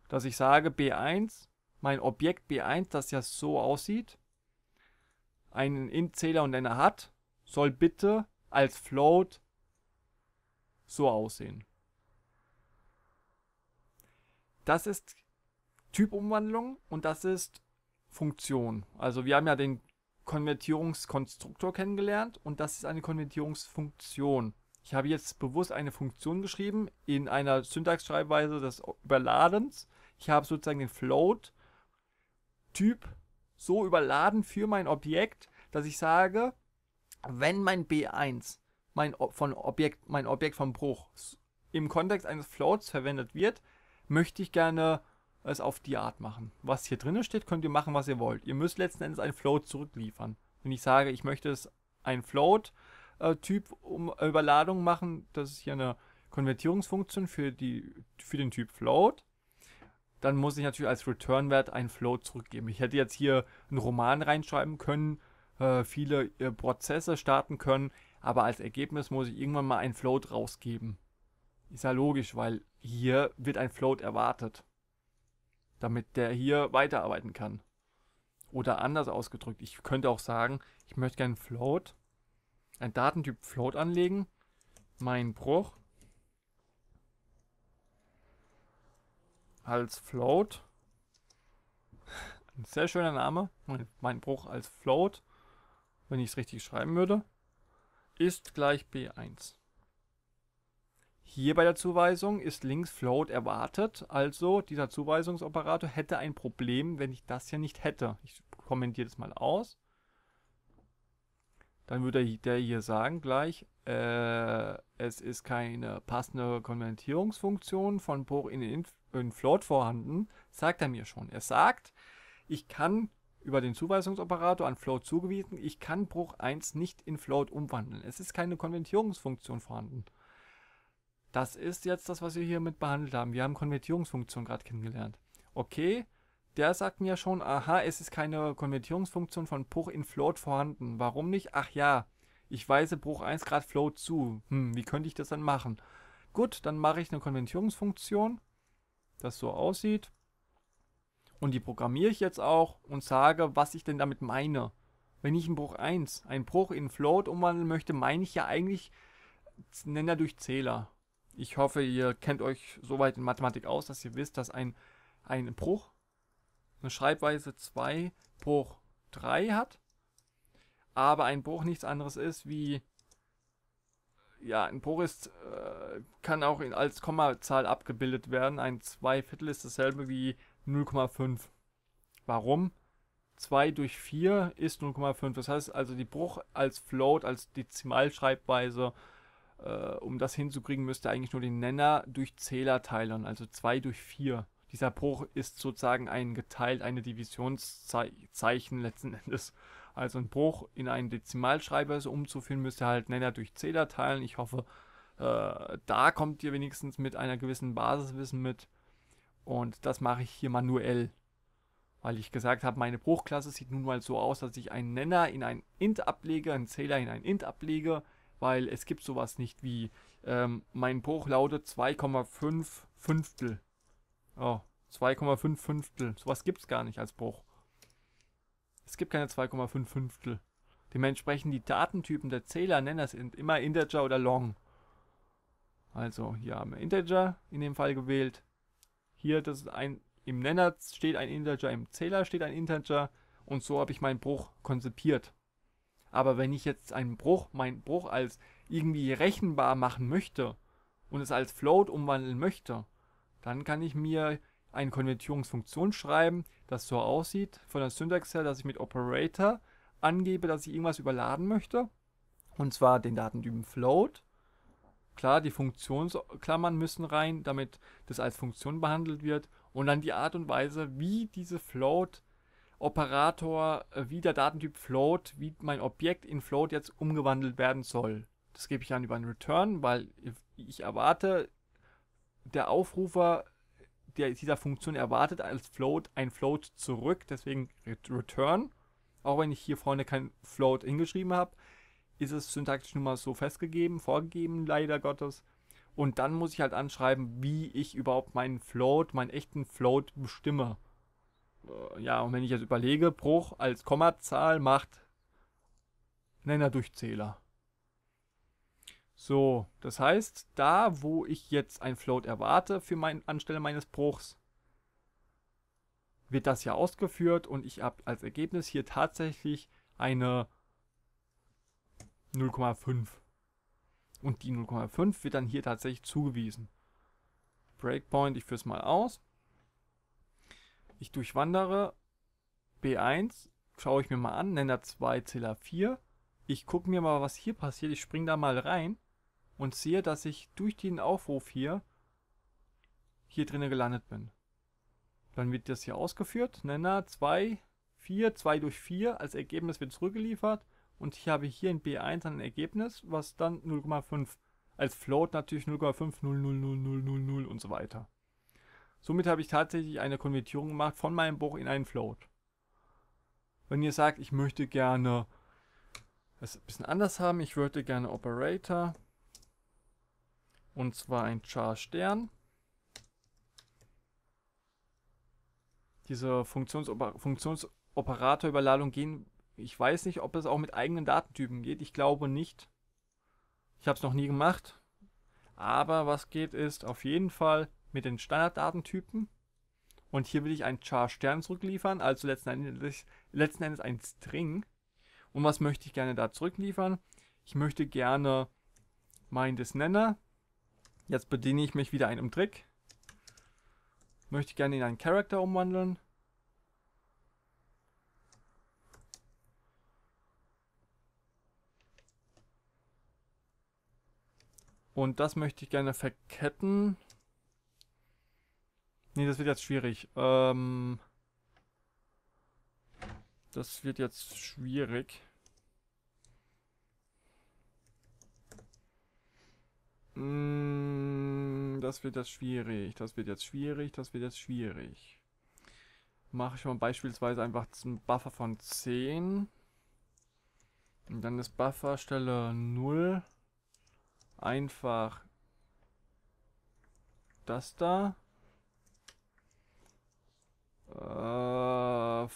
Dass ich sage B1, mein Objekt B1, das ja so aussieht, einen Int-Zähler und eine hat, soll bitte als Float so aussehen. Das ist Typumwandlung und das ist Funktion. Also wir haben ja den Konvertierungskonstruktor kennengelernt und das ist eine Konvertierungsfunktion. Ich habe jetzt bewusst eine Funktion geschrieben in einer Syntaxschreibweise des Überladens. Ich habe sozusagen den Float-Typ so überladen für mein Objekt, dass ich sage, wenn mein B1 mein, von Objekt, mein Objekt vom Bruch im Kontext eines Floats verwendet wird, möchte ich gerne es auf die Art machen. Was hier drinnen steht, könnt ihr machen, was ihr wollt. Ihr müsst letzten Endes einen Float zurückliefern. Wenn ich sage, ich möchte es ein Float-Typ um Überladung machen, das ist hier eine Konvertierungsfunktion für, die, für den Typ Float, dann muss ich natürlich als Return-Wert einen Float zurückgeben. Ich hätte jetzt hier einen Roman reinschreiben können, äh, viele äh, Prozesse starten können, aber als Ergebnis muss ich irgendwann mal einen Float rausgeben. Ist ja logisch, weil hier wird ein Float erwartet, damit der hier weiterarbeiten kann. Oder anders ausgedrückt, ich könnte auch sagen, ich möchte gerne einen Float, einen Datentyp Float anlegen, mein Bruch als Float. Ein sehr schöner Name, mein Bruch als Float, wenn ich es richtig schreiben würde, ist gleich B1. Hier bei der Zuweisung ist links float erwartet, also dieser Zuweisungsoperator hätte ein Problem, wenn ich das hier nicht hätte. Ich kommentiere das mal aus. Dann würde der hier sagen gleich, äh, es ist keine passende Konvertierungsfunktion von Por in, in, in float vorhanden, sagt er mir schon. Er sagt, ich kann über den Zuweisungsoperator an Float zugewiesen, ich kann Bruch 1 nicht in Float umwandeln. Es ist keine Konvertierungsfunktion vorhanden. Das ist jetzt das, was wir hier mit behandelt haben. Wir haben Konvertierungsfunktion gerade kennengelernt. Okay, der sagt mir schon, aha, es ist keine Konvertierungsfunktion von Bruch in Float vorhanden. Warum nicht? Ach ja, ich weise Bruch 1 Grad Float zu. Hm, wie könnte ich das dann machen? Gut, dann mache ich eine Konvertierungsfunktion, das so aussieht. Und die programmiere ich jetzt auch und sage, was ich denn damit meine. Wenn ich einen Bruch 1, einen Bruch in Float umwandeln möchte, meine ich ja eigentlich Nenner durch Zähler. Ich hoffe, ihr kennt euch soweit in Mathematik aus, dass ihr wisst, dass ein, ein Bruch, eine Schreibweise 2 Bruch 3 hat, aber ein Bruch nichts anderes ist wie, ja, ein Bruch ist, äh, kann auch in, als Kommazahl abgebildet werden. Ein 2 Viertel ist dasselbe wie 0,5. Warum? 2 durch 4 ist 0,5. Das heißt also, die Bruch als Float, als Dezimalschreibweise, äh, äh, um das hinzukriegen, müsste eigentlich nur den Nenner durch Zähler teilen, also 2 durch 4. Dieser Bruch ist sozusagen ein geteilt, eine Divisionszeichen letzten Endes. Also ein Bruch in einen Dezimalschreiber so umzuführen, müsste halt Nenner durch Zähler teilen. Ich hoffe, äh, da kommt ihr wenigstens mit einer gewissen Basiswissen mit. Und das mache ich hier manuell. Weil ich gesagt habe, meine Bruchklasse sieht nun mal so aus, dass ich einen Nenner in ein Int ablege, einen Zähler in ein Int ablege weil es gibt sowas nicht wie, ähm, mein Bruch lautet 2,5 Fünftel. Oh, 2,5 Fünftel. Sowas gibt es gar nicht als Bruch. Es gibt keine 2,5 Fünftel. Dementsprechend die Datentypen der Zähler Nenner sind immer Integer oder Long. Also hier haben wir Integer in dem Fall gewählt. Hier das ist ein im Nenner steht ein Integer, im Zähler steht ein Integer und so habe ich meinen Bruch konzipiert. Aber wenn ich jetzt einen Bruch, meinen Bruch als irgendwie rechenbar machen möchte und es als Float umwandeln möchte, dann kann ich mir eine Konvertierungsfunktion schreiben, das so aussieht von der Syntax her, dass ich mit Operator angebe, dass ich irgendwas überladen möchte. Und zwar den Datentypen Float. Klar, die Funktionsklammern müssen rein, damit das als Funktion behandelt wird. Und dann die Art und Weise, wie diese Float Operator, äh, wie der Datentyp float, wie mein Objekt in float jetzt umgewandelt werden soll. Das gebe ich dann über einen Return, weil ich erwarte, der Aufrufer der, dieser Funktion erwartet als float ein float zurück, deswegen return. Auch wenn ich hier vorne kein float hingeschrieben habe, ist es syntaktisch nun mal so festgegeben, vorgegeben leider Gottes. Und dann muss ich halt anschreiben, wie ich überhaupt meinen Float, meinen echten Float bestimme ja, und wenn ich jetzt überlege, Bruch als Kommazahl macht Nenner durch Zähler. So, das heißt, da wo ich jetzt ein Float erwarte für mein, anstelle meines Bruchs, wird das ja ausgeführt und ich habe als Ergebnis hier tatsächlich eine 0,5. Und die 0,5 wird dann hier tatsächlich zugewiesen. Breakpoint, ich führe es mal aus. Ich durchwandere B1, schaue ich mir mal an, Nenner 2, Zähler 4. Ich gucke mir mal, was hier passiert. Ich springe da mal rein und sehe, dass ich durch den Aufruf hier hier drinnen gelandet bin. Dann wird das hier ausgeführt. Nenner 2, 4, 2 durch 4. Als Ergebnis wird zurückgeliefert. Und ich habe hier in B1 ein Ergebnis, was dann 0,5 als Float natürlich 0,5 0,0,0,0,0,0 und so weiter. Somit habe ich tatsächlich eine Konvertierung gemacht von meinem Buch in einen Float. Wenn ihr sagt, ich möchte gerne es ein bisschen anders haben, ich würde gerne Operator und zwar ein Char Stern. Diese Funktionsoper Funktionsoperatorüberladung gehen, ich weiß nicht, ob es auch mit eigenen Datentypen geht. Ich glaube nicht. Ich habe es noch nie gemacht. Aber was geht ist auf jeden Fall mit den Standarddatentypen. Und hier will ich einen Char-Stern zurückliefern, also letzten Endes, letzten Endes ein String. Und was möchte ich gerne da zurückliefern? Ich möchte gerne meinen Disnenner. Jetzt bediene ich mich wieder einem Trick. Möchte gerne in einen Charakter umwandeln. Und das möchte ich gerne verketten Nee, das wird jetzt schwierig. Ähm, mm, das wird jetzt schwierig. das wird jetzt schwierig. Das wird jetzt schwierig. Das wird jetzt schwierig. Mache ich mal beispielsweise einfach einen Buffer von 10. Und dann ist Bufferstelle 0 einfach das da. Äh,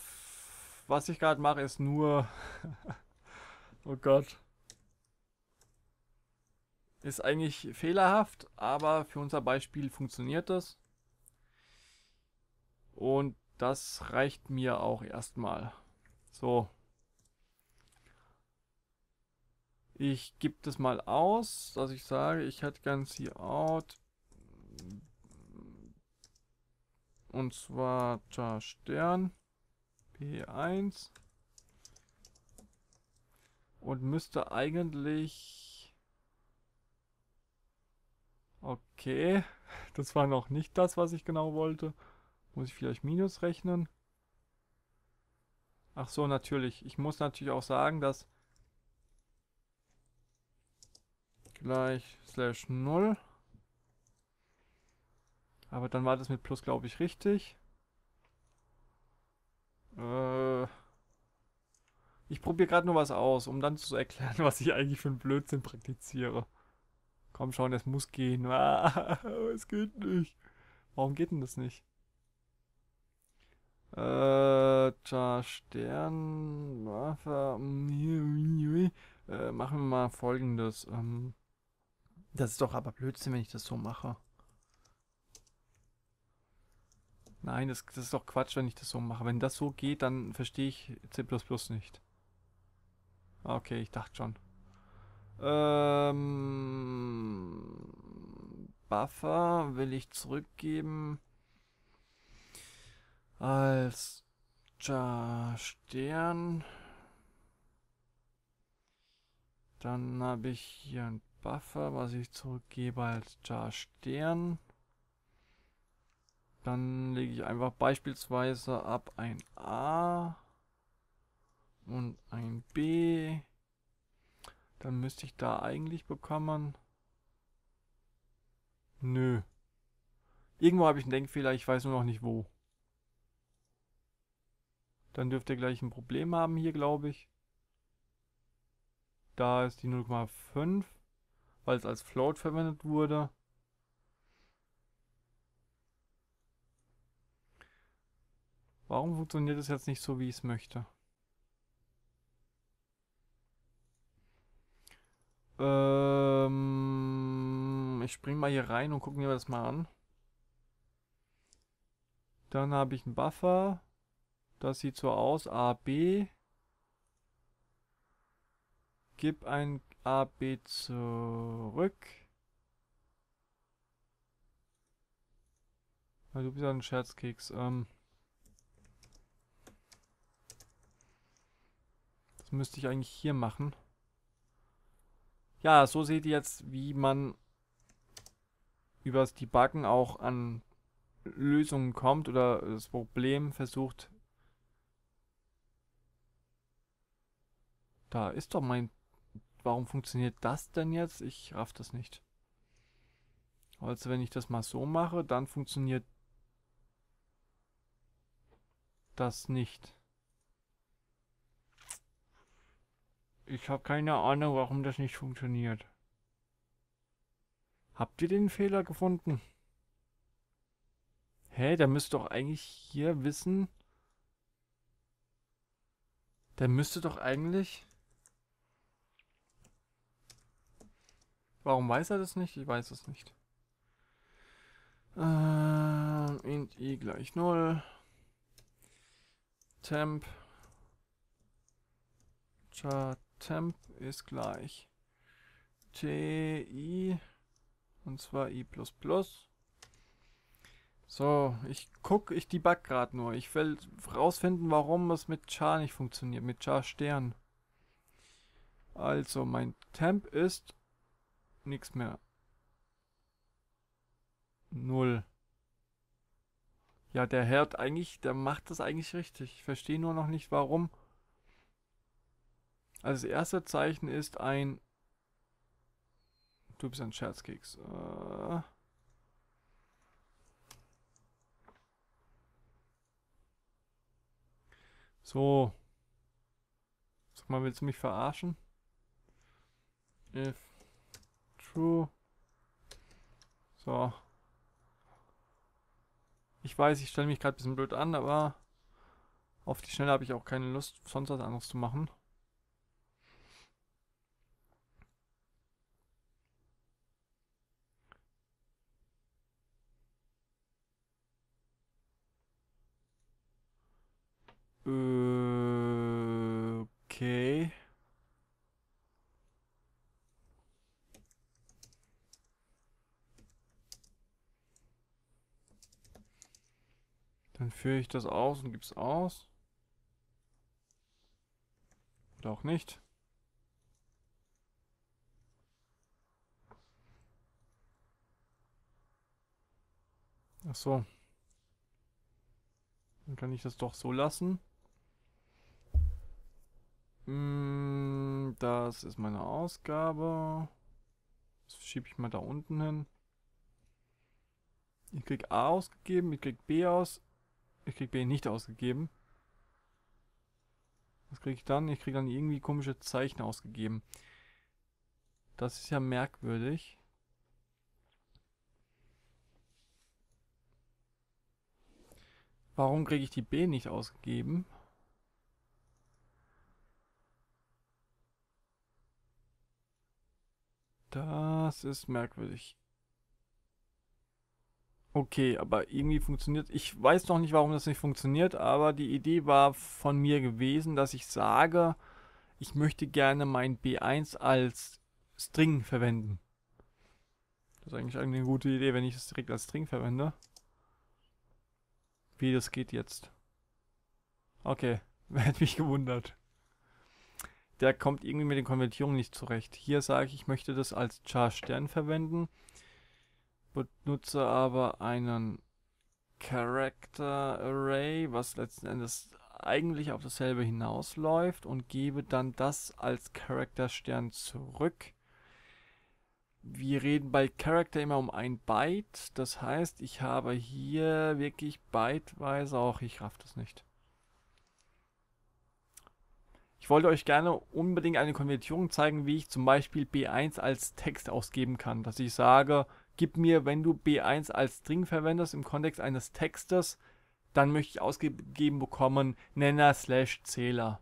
was ich gerade mache, ist nur... <laughs> oh Gott. Ist eigentlich fehlerhaft, aber für unser Beispiel funktioniert das. Und das reicht mir auch erstmal. So. Ich gebe das mal aus, dass ich sage, ich hätte gern out Und zwar da Stern P1 und müsste eigentlich... Okay, <laughs> das war noch nicht das, was ich genau wollte. Muss ich vielleicht Minus rechnen? Ach so, natürlich. Ich muss natürlich auch sagen, dass gleich slash 0 aber dann war das mit Plus, glaube ich, richtig. Äh ich probiere gerade nur was aus, um dann zu erklären, <laughs> was ich eigentlich für einen Blödsinn praktiziere. Komm schon, es muss gehen. <laughs> Ah, es geht nicht. Warum geht denn das nicht? Äh, tja, Stern, mm, äh, machen wir mal folgendes. Ähm, das ist doch aber Blödsinn, wenn ich das so mache. Nein, das, das ist doch Quatsch, wenn ich das so mache. Wenn das so geht, dann verstehe ich C++ nicht. Ah, okay, ich dachte schon. Ähm, Buffer will ich zurückgeben als Tja, Stern. Dann habe ich hier ein Buffer, was ich zurückgebe als Tja, Stern. Dann lege ich einfach beispielsweise ab ein A und ein B. Dann müsste ich da eigentlich bekommen. Nö. Irgendwo habe ich einen Denkfehler, ich weiß nur noch nicht wo. Dann dürft ihr gleich ein Problem haben hier, glaube ich. Da ist die 0,5, weil es als Float verwendet wurde. Warum funktioniert es jetzt nicht so, wie ich es möchte? Ähm, ich spring mal hier rein und gucken mir das mal an. Dann habe ich einen Buffer. Das sieht so aus. A, B. Gib ein A, B zurück. Du bist ja ein Scherzkeks. Ähm. müsste ich eigentlich hier machen. Ja, so seht ihr jetzt, wie man über die Backen auch an Lösungen kommt oder das Problem versucht. Da ist doch mein... Warum funktioniert das denn jetzt? Ich raff das nicht. Also wenn ich das mal so mache, dann funktioniert das nicht. Ich habe keine Ahnung, warum das nicht funktioniert. Habt ihr den Fehler gefunden? Hä, da müsst doch eigentlich hier wissen... Da müsste doch eigentlich... Warum weiß er das nicht? Ich weiß es nicht. Ähm, int i gleich 0. Temp. Chart temp ist gleich ti und zwar i++. So, ich gucke, ich debug gerade nur. Ich will rausfinden, warum es mit char nicht funktioniert, mit char Stern. Also, mein temp ist nichts mehr. Null. Ja, der Herd eigentlich, der macht das eigentlich richtig. Ich verstehe nur noch nicht, warum also das erste Zeichen ist ein... Du bist ein Scherzkeks. Äh so. Sag mal, willst du mich verarschen? If true. So. Ich weiß, ich stelle mich gerade ein bisschen blöd an, aber auf die Schnelle habe ich auch keine Lust, sonst was anderes zu machen. Führe ich das aus und gebe es aus? Oder auch nicht? Ach so. Dann kann ich das doch so lassen. Hm, das ist meine Ausgabe. Das schiebe ich mal da unten hin. Ich krieg A ausgegeben, ich krieg B aus, ich krieg B nicht ausgegeben. Was krieg ich dann? Ich krieg dann irgendwie komische Zeichen ausgegeben. Das ist ja merkwürdig. Warum kriege ich die B nicht ausgegeben? Das ist merkwürdig. Okay, aber irgendwie funktioniert, ich weiß noch nicht, warum das nicht funktioniert, aber die Idee war von mir gewesen, dass ich sage, ich möchte gerne mein B1 als String verwenden. Das ist eigentlich eine gute Idee, wenn ich es direkt als String verwende. Wie das geht jetzt. Okay, <laughs> wer hat mich gewundert. Der kommt irgendwie mit den Konvertierungen nicht zurecht. Hier sage ich, ich möchte das als char-stern verwenden benutze aber einen Character Array, was letzten Endes eigentlich auf dasselbe hinausläuft und gebe dann das als Character Stern zurück. Wir reden bei Character immer um ein Byte, das heißt, ich habe hier wirklich byteweise auch, ich raff das nicht. Ich wollte euch gerne unbedingt eine Konvertierung zeigen, wie ich zum Beispiel B1 als Text ausgeben kann, dass ich sage, Gib mir, wenn du B1 als String verwendest im Kontext eines Textes, dann möchte ich ausgegeben bekommen Nenner slash Zähler.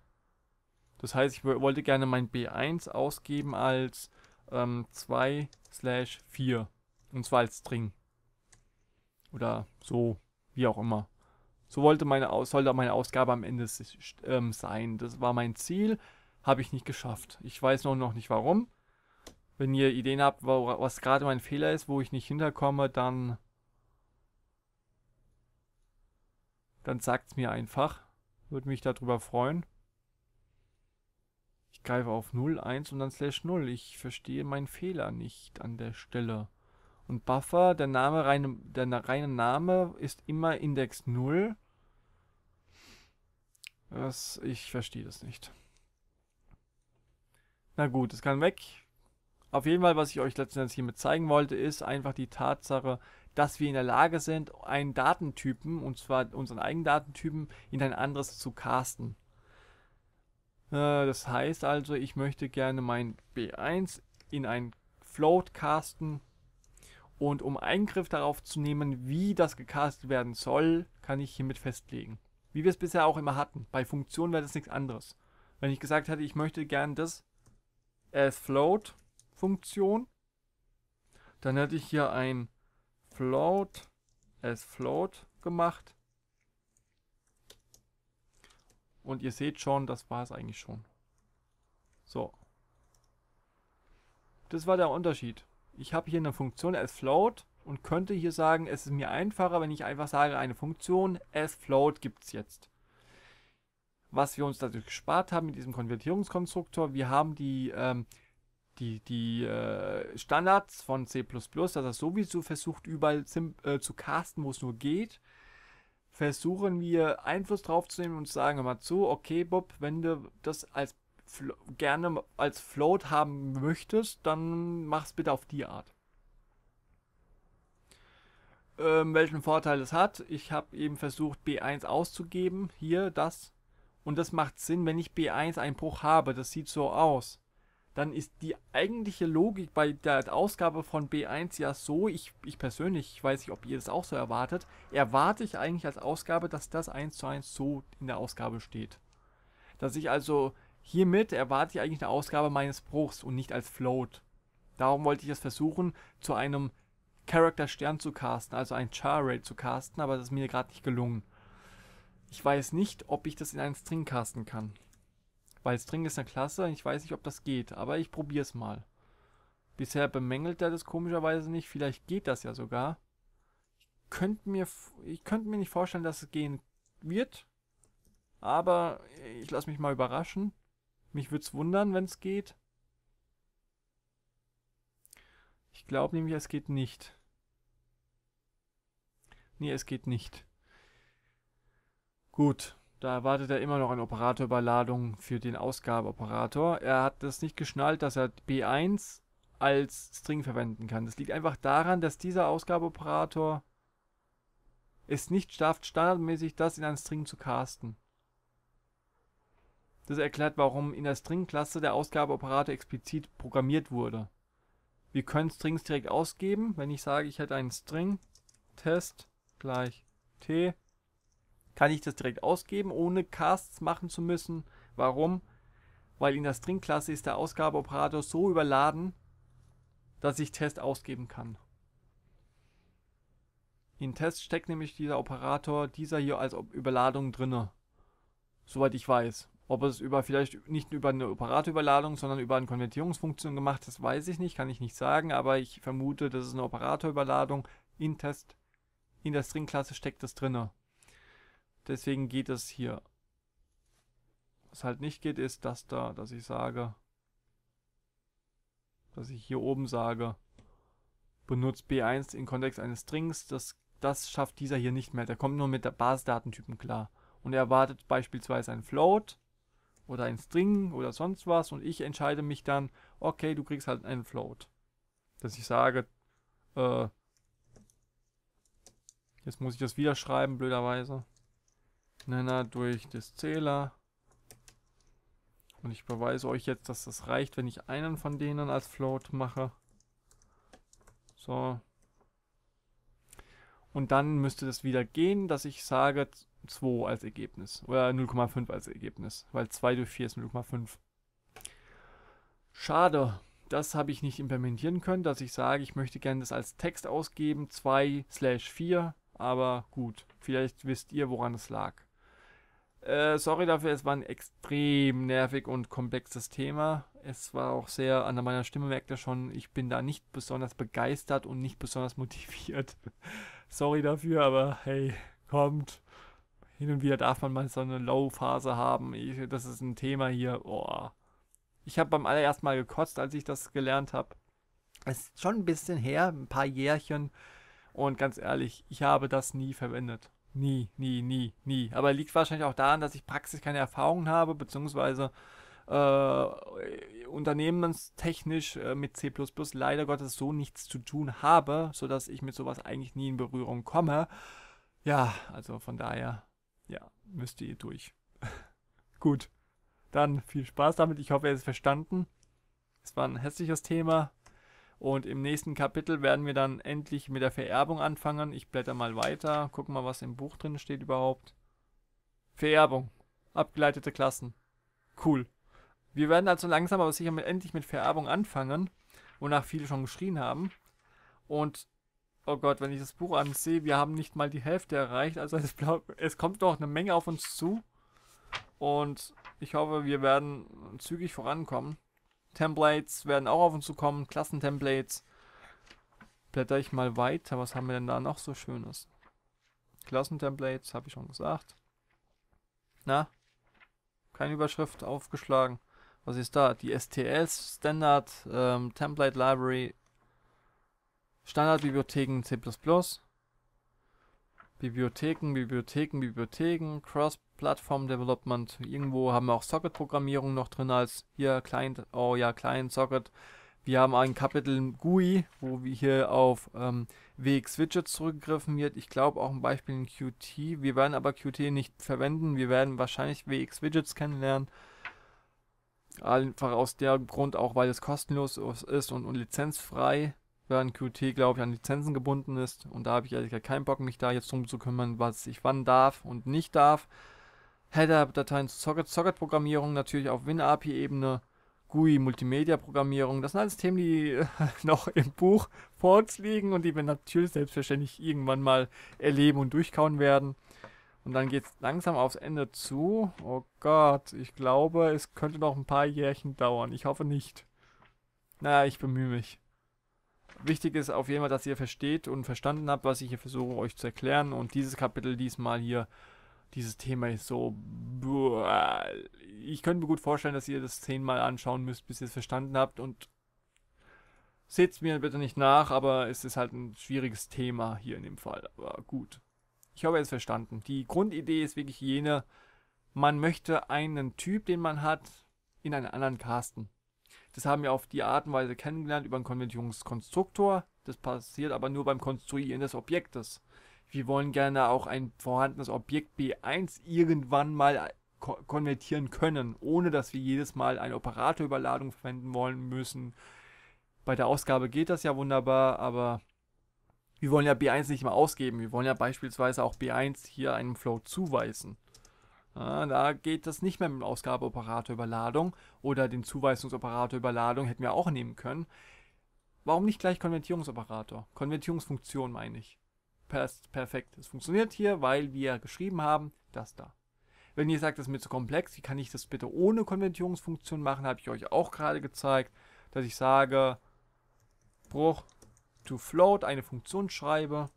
Das heißt, ich wollte gerne mein B1 ausgeben als ähm, 2 slash 4. Und zwar als String. Oder so, wie auch immer. So wollte meine sollte meine Ausgabe am Ende ähm, sein. Das war mein Ziel, habe ich nicht geschafft. Ich weiß noch, noch nicht warum. Wenn ihr Ideen habt, wo, was gerade mein Fehler ist, wo ich nicht hinterkomme, dann dann sagt es mir einfach. Würde mich darüber freuen. Ich greife auf 0, 1 und dann Slash 0. Ich verstehe meinen Fehler nicht an der Stelle. Und Buffer, der Name, reine, der reine Name ist immer Index 0. Das, ich verstehe das nicht. Na gut, es kann weg. Auf jeden Fall, was ich euch letztendlich hiermit zeigen wollte, ist einfach die Tatsache, dass wir in der Lage sind, einen Datentypen, und zwar unseren eigenen Datentypen, in ein anderes zu casten. Äh, das heißt also, ich möchte gerne mein B1 in ein Float casten. Und um Eingriff darauf zu nehmen, wie das gecastet werden soll, kann ich hiermit festlegen. Wie wir es bisher auch immer hatten. Bei Funktionen wäre das nichts anderes. Wenn ich gesagt hätte, ich möchte gerne das as float Funktion. Dann hätte ich hier ein float as float gemacht. Und ihr seht schon, das war es eigentlich schon. So. Das war der Unterschied. Ich habe hier eine Funktion as float und könnte hier sagen, es ist mir einfacher, wenn ich einfach sage, eine Funktion as float gibt es jetzt. Was wir uns dadurch gespart haben mit diesem Konvertierungskonstruktor, wir haben die ähm, die, die äh, Standards von C, dass er sowieso versucht, überall äh, zu casten, wo es nur geht, versuchen wir Einfluss drauf zu nehmen und sagen immer zu, okay, Bob, wenn du das als Flo gerne als Float haben möchtest, dann mach's bitte auf die Art. Ähm, welchen Vorteil es hat, ich habe eben versucht, B1 auszugeben, hier, das. Und das macht Sinn, wenn ich B1 einen Bruch habe, das sieht so aus dann ist die eigentliche Logik bei der Ausgabe von B1 ja so, ich, ich persönlich, ich weiß nicht, ob ihr das auch so erwartet, erwarte ich eigentlich als Ausgabe, dass das 1 zu 1 so in der Ausgabe steht. Dass ich also hiermit erwarte ich eigentlich eine Ausgabe meines Bruchs und nicht als Float. Darum wollte ich es versuchen, zu einem Character Stern zu casten, also ein Char Array zu casten, aber das ist mir gerade nicht gelungen. Ich weiß nicht, ob ich das in einen String casten kann. Weil dringend ist eine Klasse, ich weiß nicht, ob das geht, aber ich probiere es mal. Bisher bemängelt er das komischerweise nicht, vielleicht geht das ja sogar. Ich könnte mir, ich könnte mir nicht vorstellen, dass es gehen wird, aber ich lasse mich mal überraschen. Mich würde es wundern, wenn es geht. Ich glaube nämlich, es geht nicht. Nee, es geht nicht. Gut. Da wartet er immer noch eine Operatorüberladung für den Ausgabeoperator. Er hat das nicht geschnallt, dass er B1 als String verwenden kann. Das liegt einfach daran, dass dieser Ausgabeoperator es nicht schafft, standardmäßig das in einen String zu casten. Das erklärt, warum in der String-Klasse der Ausgabeoperator explizit programmiert wurde. Wir können Strings direkt ausgeben. Wenn ich sage, ich hätte einen String, Test gleich t kann ich das direkt ausgeben, ohne Casts machen zu müssen. Warum? Weil in der String-Klasse ist der Ausgabeoperator so überladen, dass ich Test ausgeben kann. In Test steckt nämlich dieser Operator, dieser hier als Überladung drinne. Soweit ich weiß. Ob es über vielleicht nicht über eine Operatorüberladung, sondern über eine Konvertierungsfunktion gemacht ist, weiß ich nicht, kann ich nicht sagen, aber ich vermute, das ist eine Operatorüberladung in Test. In der String-Klasse steckt das drinne. Deswegen geht es hier. Was halt nicht geht, ist das da, dass ich sage, dass ich hier oben sage, benutzt B1 im Kontext eines Strings. Das, das schafft dieser hier nicht mehr. Der kommt nur mit der Basisdatentypen klar. Und er erwartet beispielsweise ein Float oder ein String oder sonst was und ich entscheide mich dann, okay, du kriegst halt einen Float. Dass ich sage, äh, jetzt muss ich das wieder schreiben, blöderweise. Nenner durch das Zähler. Und ich beweise euch jetzt, dass das reicht, wenn ich einen von denen als Float mache. So. Und dann müsste das wieder gehen, dass ich sage 2 als Ergebnis. Oder 0,5 als Ergebnis. Weil 2 durch 4 ist 0,5. Schade. Das habe ich nicht implementieren können, dass ich sage, ich möchte gerne das als Text ausgeben. 2 4. Aber gut, vielleicht wisst ihr, woran es lag. Äh, sorry dafür, es war ein extrem nervig und komplexes Thema. Es war auch sehr, an meiner Stimme merkt ihr schon, ich bin da nicht besonders begeistert und nicht besonders motiviert. <laughs> sorry dafür, aber hey, kommt. Hin und wieder darf man mal so eine Low-Phase haben. Ich, das ist ein Thema hier. Oh. Ich habe beim allerersten Mal gekotzt, als ich das gelernt habe. Es Ist schon ein bisschen her, ein paar Jährchen. Und ganz ehrlich, ich habe das nie verwendet. Nie, nie, nie, nie. Aber liegt wahrscheinlich auch daran, dass ich praktisch keine Erfahrungen habe, beziehungsweise äh, unternehmenstechnisch äh, mit C leider Gottes so nichts zu tun habe, sodass ich mit sowas eigentlich nie in Berührung komme. Ja, also von daher, ja, müsst ihr durch. <laughs> Gut, dann viel Spaß damit. Ich hoffe, ihr habt es verstanden. Es war ein hässliches Thema. Und im nächsten Kapitel werden wir dann endlich mit der Vererbung anfangen. Ich blätter mal weiter, guck mal, was im Buch drin steht überhaupt. Vererbung. Abgeleitete Klassen. Cool. Wir werden also langsam aber sicher mit, endlich mit Vererbung anfangen, wonach viele schon geschrien haben. Und, oh Gott, wenn ich das Buch ansehe, wir haben nicht mal die Hälfte erreicht. Also es, es kommt noch eine Menge auf uns zu. Und ich hoffe, wir werden zügig vorankommen. Templates werden auch auf uns zukommen, Klassentemplates. Blätter ich mal weiter, was haben wir denn da noch so Schönes? Klassentemplates, habe ich schon gesagt. Na? Keine Überschrift aufgeschlagen. Was ist da? Die STS, Standard ähm, Template Library, Standardbibliotheken C++. Bibliotheken, Bibliotheken, Bibliotheken, Cross-Plattform-Development. Irgendwo haben wir auch Socket-Programmierung noch drin als hier Client, oh ja, Client-Socket. Wir haben ein Kapitel GUI, wo wir hier auf ähm, WX-Widgets zurückgegriffen wird. Ich glaube auch ein Beispiel in Qt. Wir werden aber Qt nicht verwenden. Wir werden wahrscheinlich WX-Widgets kennenlernen. Einfach aus dem Grund auch, weil es kostenlos ist und, und lizenzfrei während QT, glaube ich, an Lizenzen gebunden ist. Und da habe ich ehrlich gesagt keinen Bock, mich da jetzt drum zu kümmern, was ich wann darf und nicht darf. Header-Dateien zu Socket-Socket-Programmierung, natürlich auf WinAPI-Ebene, GUI-Multimedia-Programmierung. Das sind alles Themen, die <laughs> noch im Buch vor uns liegen und die wir natürlich selbstverständlich irgendwann mal erleben und durchkauen werden. Und dann geht es langsam aufs Ende zu. Oh Gott, ich glaube, es könnte noch ein paar Jährchen dauern. Ich hoffe nicht. Na, ich bemühe mich. Wichtig ist auf jeden Fall, dass ihr versteht und verstanden habt, was ich hier versuche euch zu erklären. Und dieses Kapitel diesmal hier, dieses Thema ist so... Ich könnte mir gut vorstellen, dass ihr das zehnmal anschauen müsst, bis ihr es verstanden habt. Und seht mir bitte nicht nach, aber es ist halt ein schwieriges Thema hier in dem Fall. Aber gut. Ich habe es verstanden. Die Grundidee ist wirklich jene, man möchte einen Typ, den man hat, in einen anderen casten. Das haben wir auf die Art und Weise kennengelernt über einen Konventionungskonstruktor. Das passiert aber nur beim Konstruieren des Objektes. Wir wollen gerne auch ein vorhandenes Objekt B1 irgendwann mal ko konvertieren können, ohne dass wir jedes Mal eine Operatorüberladung verwenden wollen müssen. Bei der Ausgabe geht das ja wunderbar, aber wir wollen ja B1 nicht mehr ausgeben. Wir wollen ja beispielsweise auch B1 hier einem Flow zuweisen. Ah, da geht das nicht mehr mit dem Ausgabeoperator Überladung oder dem Zuweisungsoperator Überladung, hätten wir auch nehmen können. Warum nicht gleich Konvertierungsoperator? Konvertierungsfunktion meine ich. perfekt. Es funktioniert hier, weil wir geschrieben haben, das da. Wenn ihr sagt, das ist mir zu komplex, wie kann ich das bitte ohne Konvertierungsfunktion machen, habe ich euch auch gerade gezeigt, dass ich sage, Bruch to float, eine Funktion schreibe,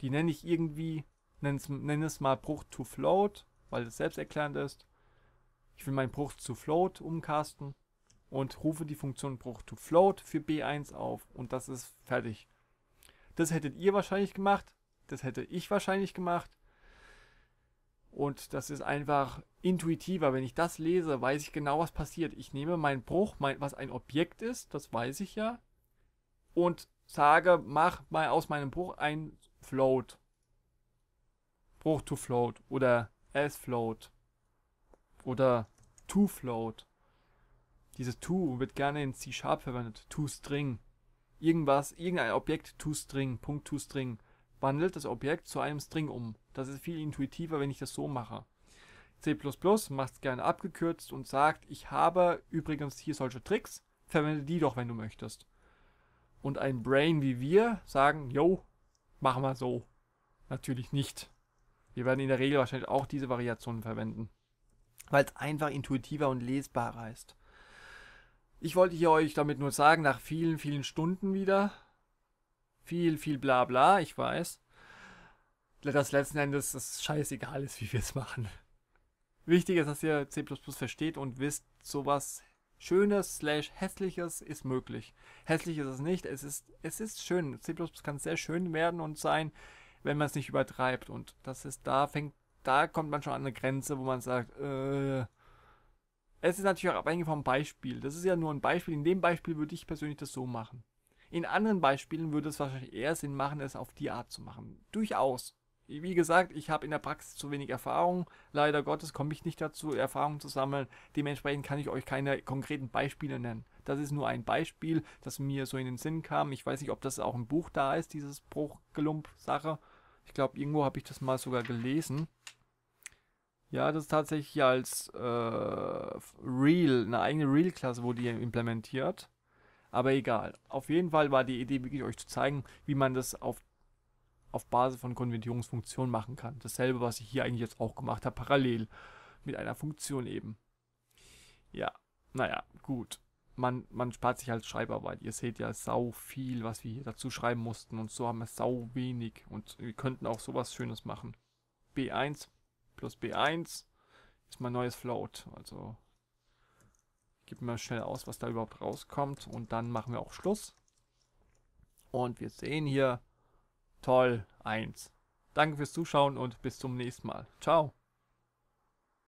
die nenne ich irgendwie, nenne es, mal Bruch to float, weil es selbsterklärend ist. Ich will meinen Bruch zu Float umcasten und rufe die Funktion Bruch to Float für B1 auf und das ist fertig. Das hättet ihr wahrscheinlich gemacht, das hätte ich wahrscheinlich gemacht. Und das ist einfach intuitiver. Wenn ich das lese, weiß ich genau, was passiert. Ich nehme meinen Bruch, mein, was ein Objekt ist, das weiß ich ja, und sage, mach mal aus meinem Bruch ein Float. Bruch to Float oder as float oder to float. Dieses to wird gerne in C Sharp verwendet. To string. Irgendwas, irgendein Objekt to string, Punkt to string, wandelt das Objekt zu einem String um. Das ist viel intuitiver, wenn ich das so mache. C++ macht es gerne abgekürzt und sagt, ich habe übrigens hier solche Tricks, verwende die doch, wenn du möchtest. Und ein Brain wie wir sagen, jo, mach mal so. Natürlich nicht. Wir werden in der Regel wahrscheinlich auch diese Variationen verwenden, weil es einfach intuitiver und lesbarer ist. Ich wollte hier euch damit nur sagen, nach vielen, vielen Stunden wieder, viel, viel Blabla, ich weiß, dass letzten Endes das scheißegal ist, wie wir es machen. Wichtig ist, dass ihr C++ versteht und wisst, sowas Schönes slash Hässliches ist möglich. Hässlich ist es nicht, es ist, es ist schön. C++ kann sehr schön werden und sein wenn man es nicht übertreibt. Und das ist, da fängt, da kommt man schon an eine Grenze, wo man sagt, äh, es ist natürlich auch abhängig vom Beispiel. Das ist ja nur ein Beispiel. In dem Beispiel würde ich persönlich das so machen. In anderen Beispielen würde es wahrscheinlich eher Sinn machen, es auf die Art zu machen. Durchaus. Wie gesagt, ich habe in der Praxis zu wenig Erfahrung. Leider Gottes komme ich nicht dazu, Erfahrungen zu sammeln. Dementsprechend kann ich euch keine konkreten Beispiele nennen. Das ist nur ein Beispiel, das mir so in den Sinn kam. Ich weiß nicht, ob das auch im Buch da ist, dieses Bruchgelump-Sache. Ich glaube, irgendwo habe ich das mal sogar gelesen. Ja, das ist tatsächlich als äh, Real, eine eigene Real-Klasse wurde hier implementiert. Aber egal. Auf jeden Fall war die Idee wirklich euch zu zeigen, wie man das auf, auf Basis von Konvertierungsfunktionen machen kann. Dasselbe, was ich hier eigentlich jetzt auch gemacht habe, parallel mit einer Funktion eben. Ja, naja, gut man, man spart sich halt Schreibarbeit. Ihr seht ja sau viel, was wir hier dazu schreiben mussten und so haben wir sau wenig und wir könnten auch sowas Schönes machen. B1 plus B1 ist mein neues Float. Also gib mir schnell aus, was da überhaupt rauskommt und dann machen wir auch Schluss. Und wir sehen hier, toll, 1. Danke fürs Zuschauen und bis zum nächsten Mal. Ciao.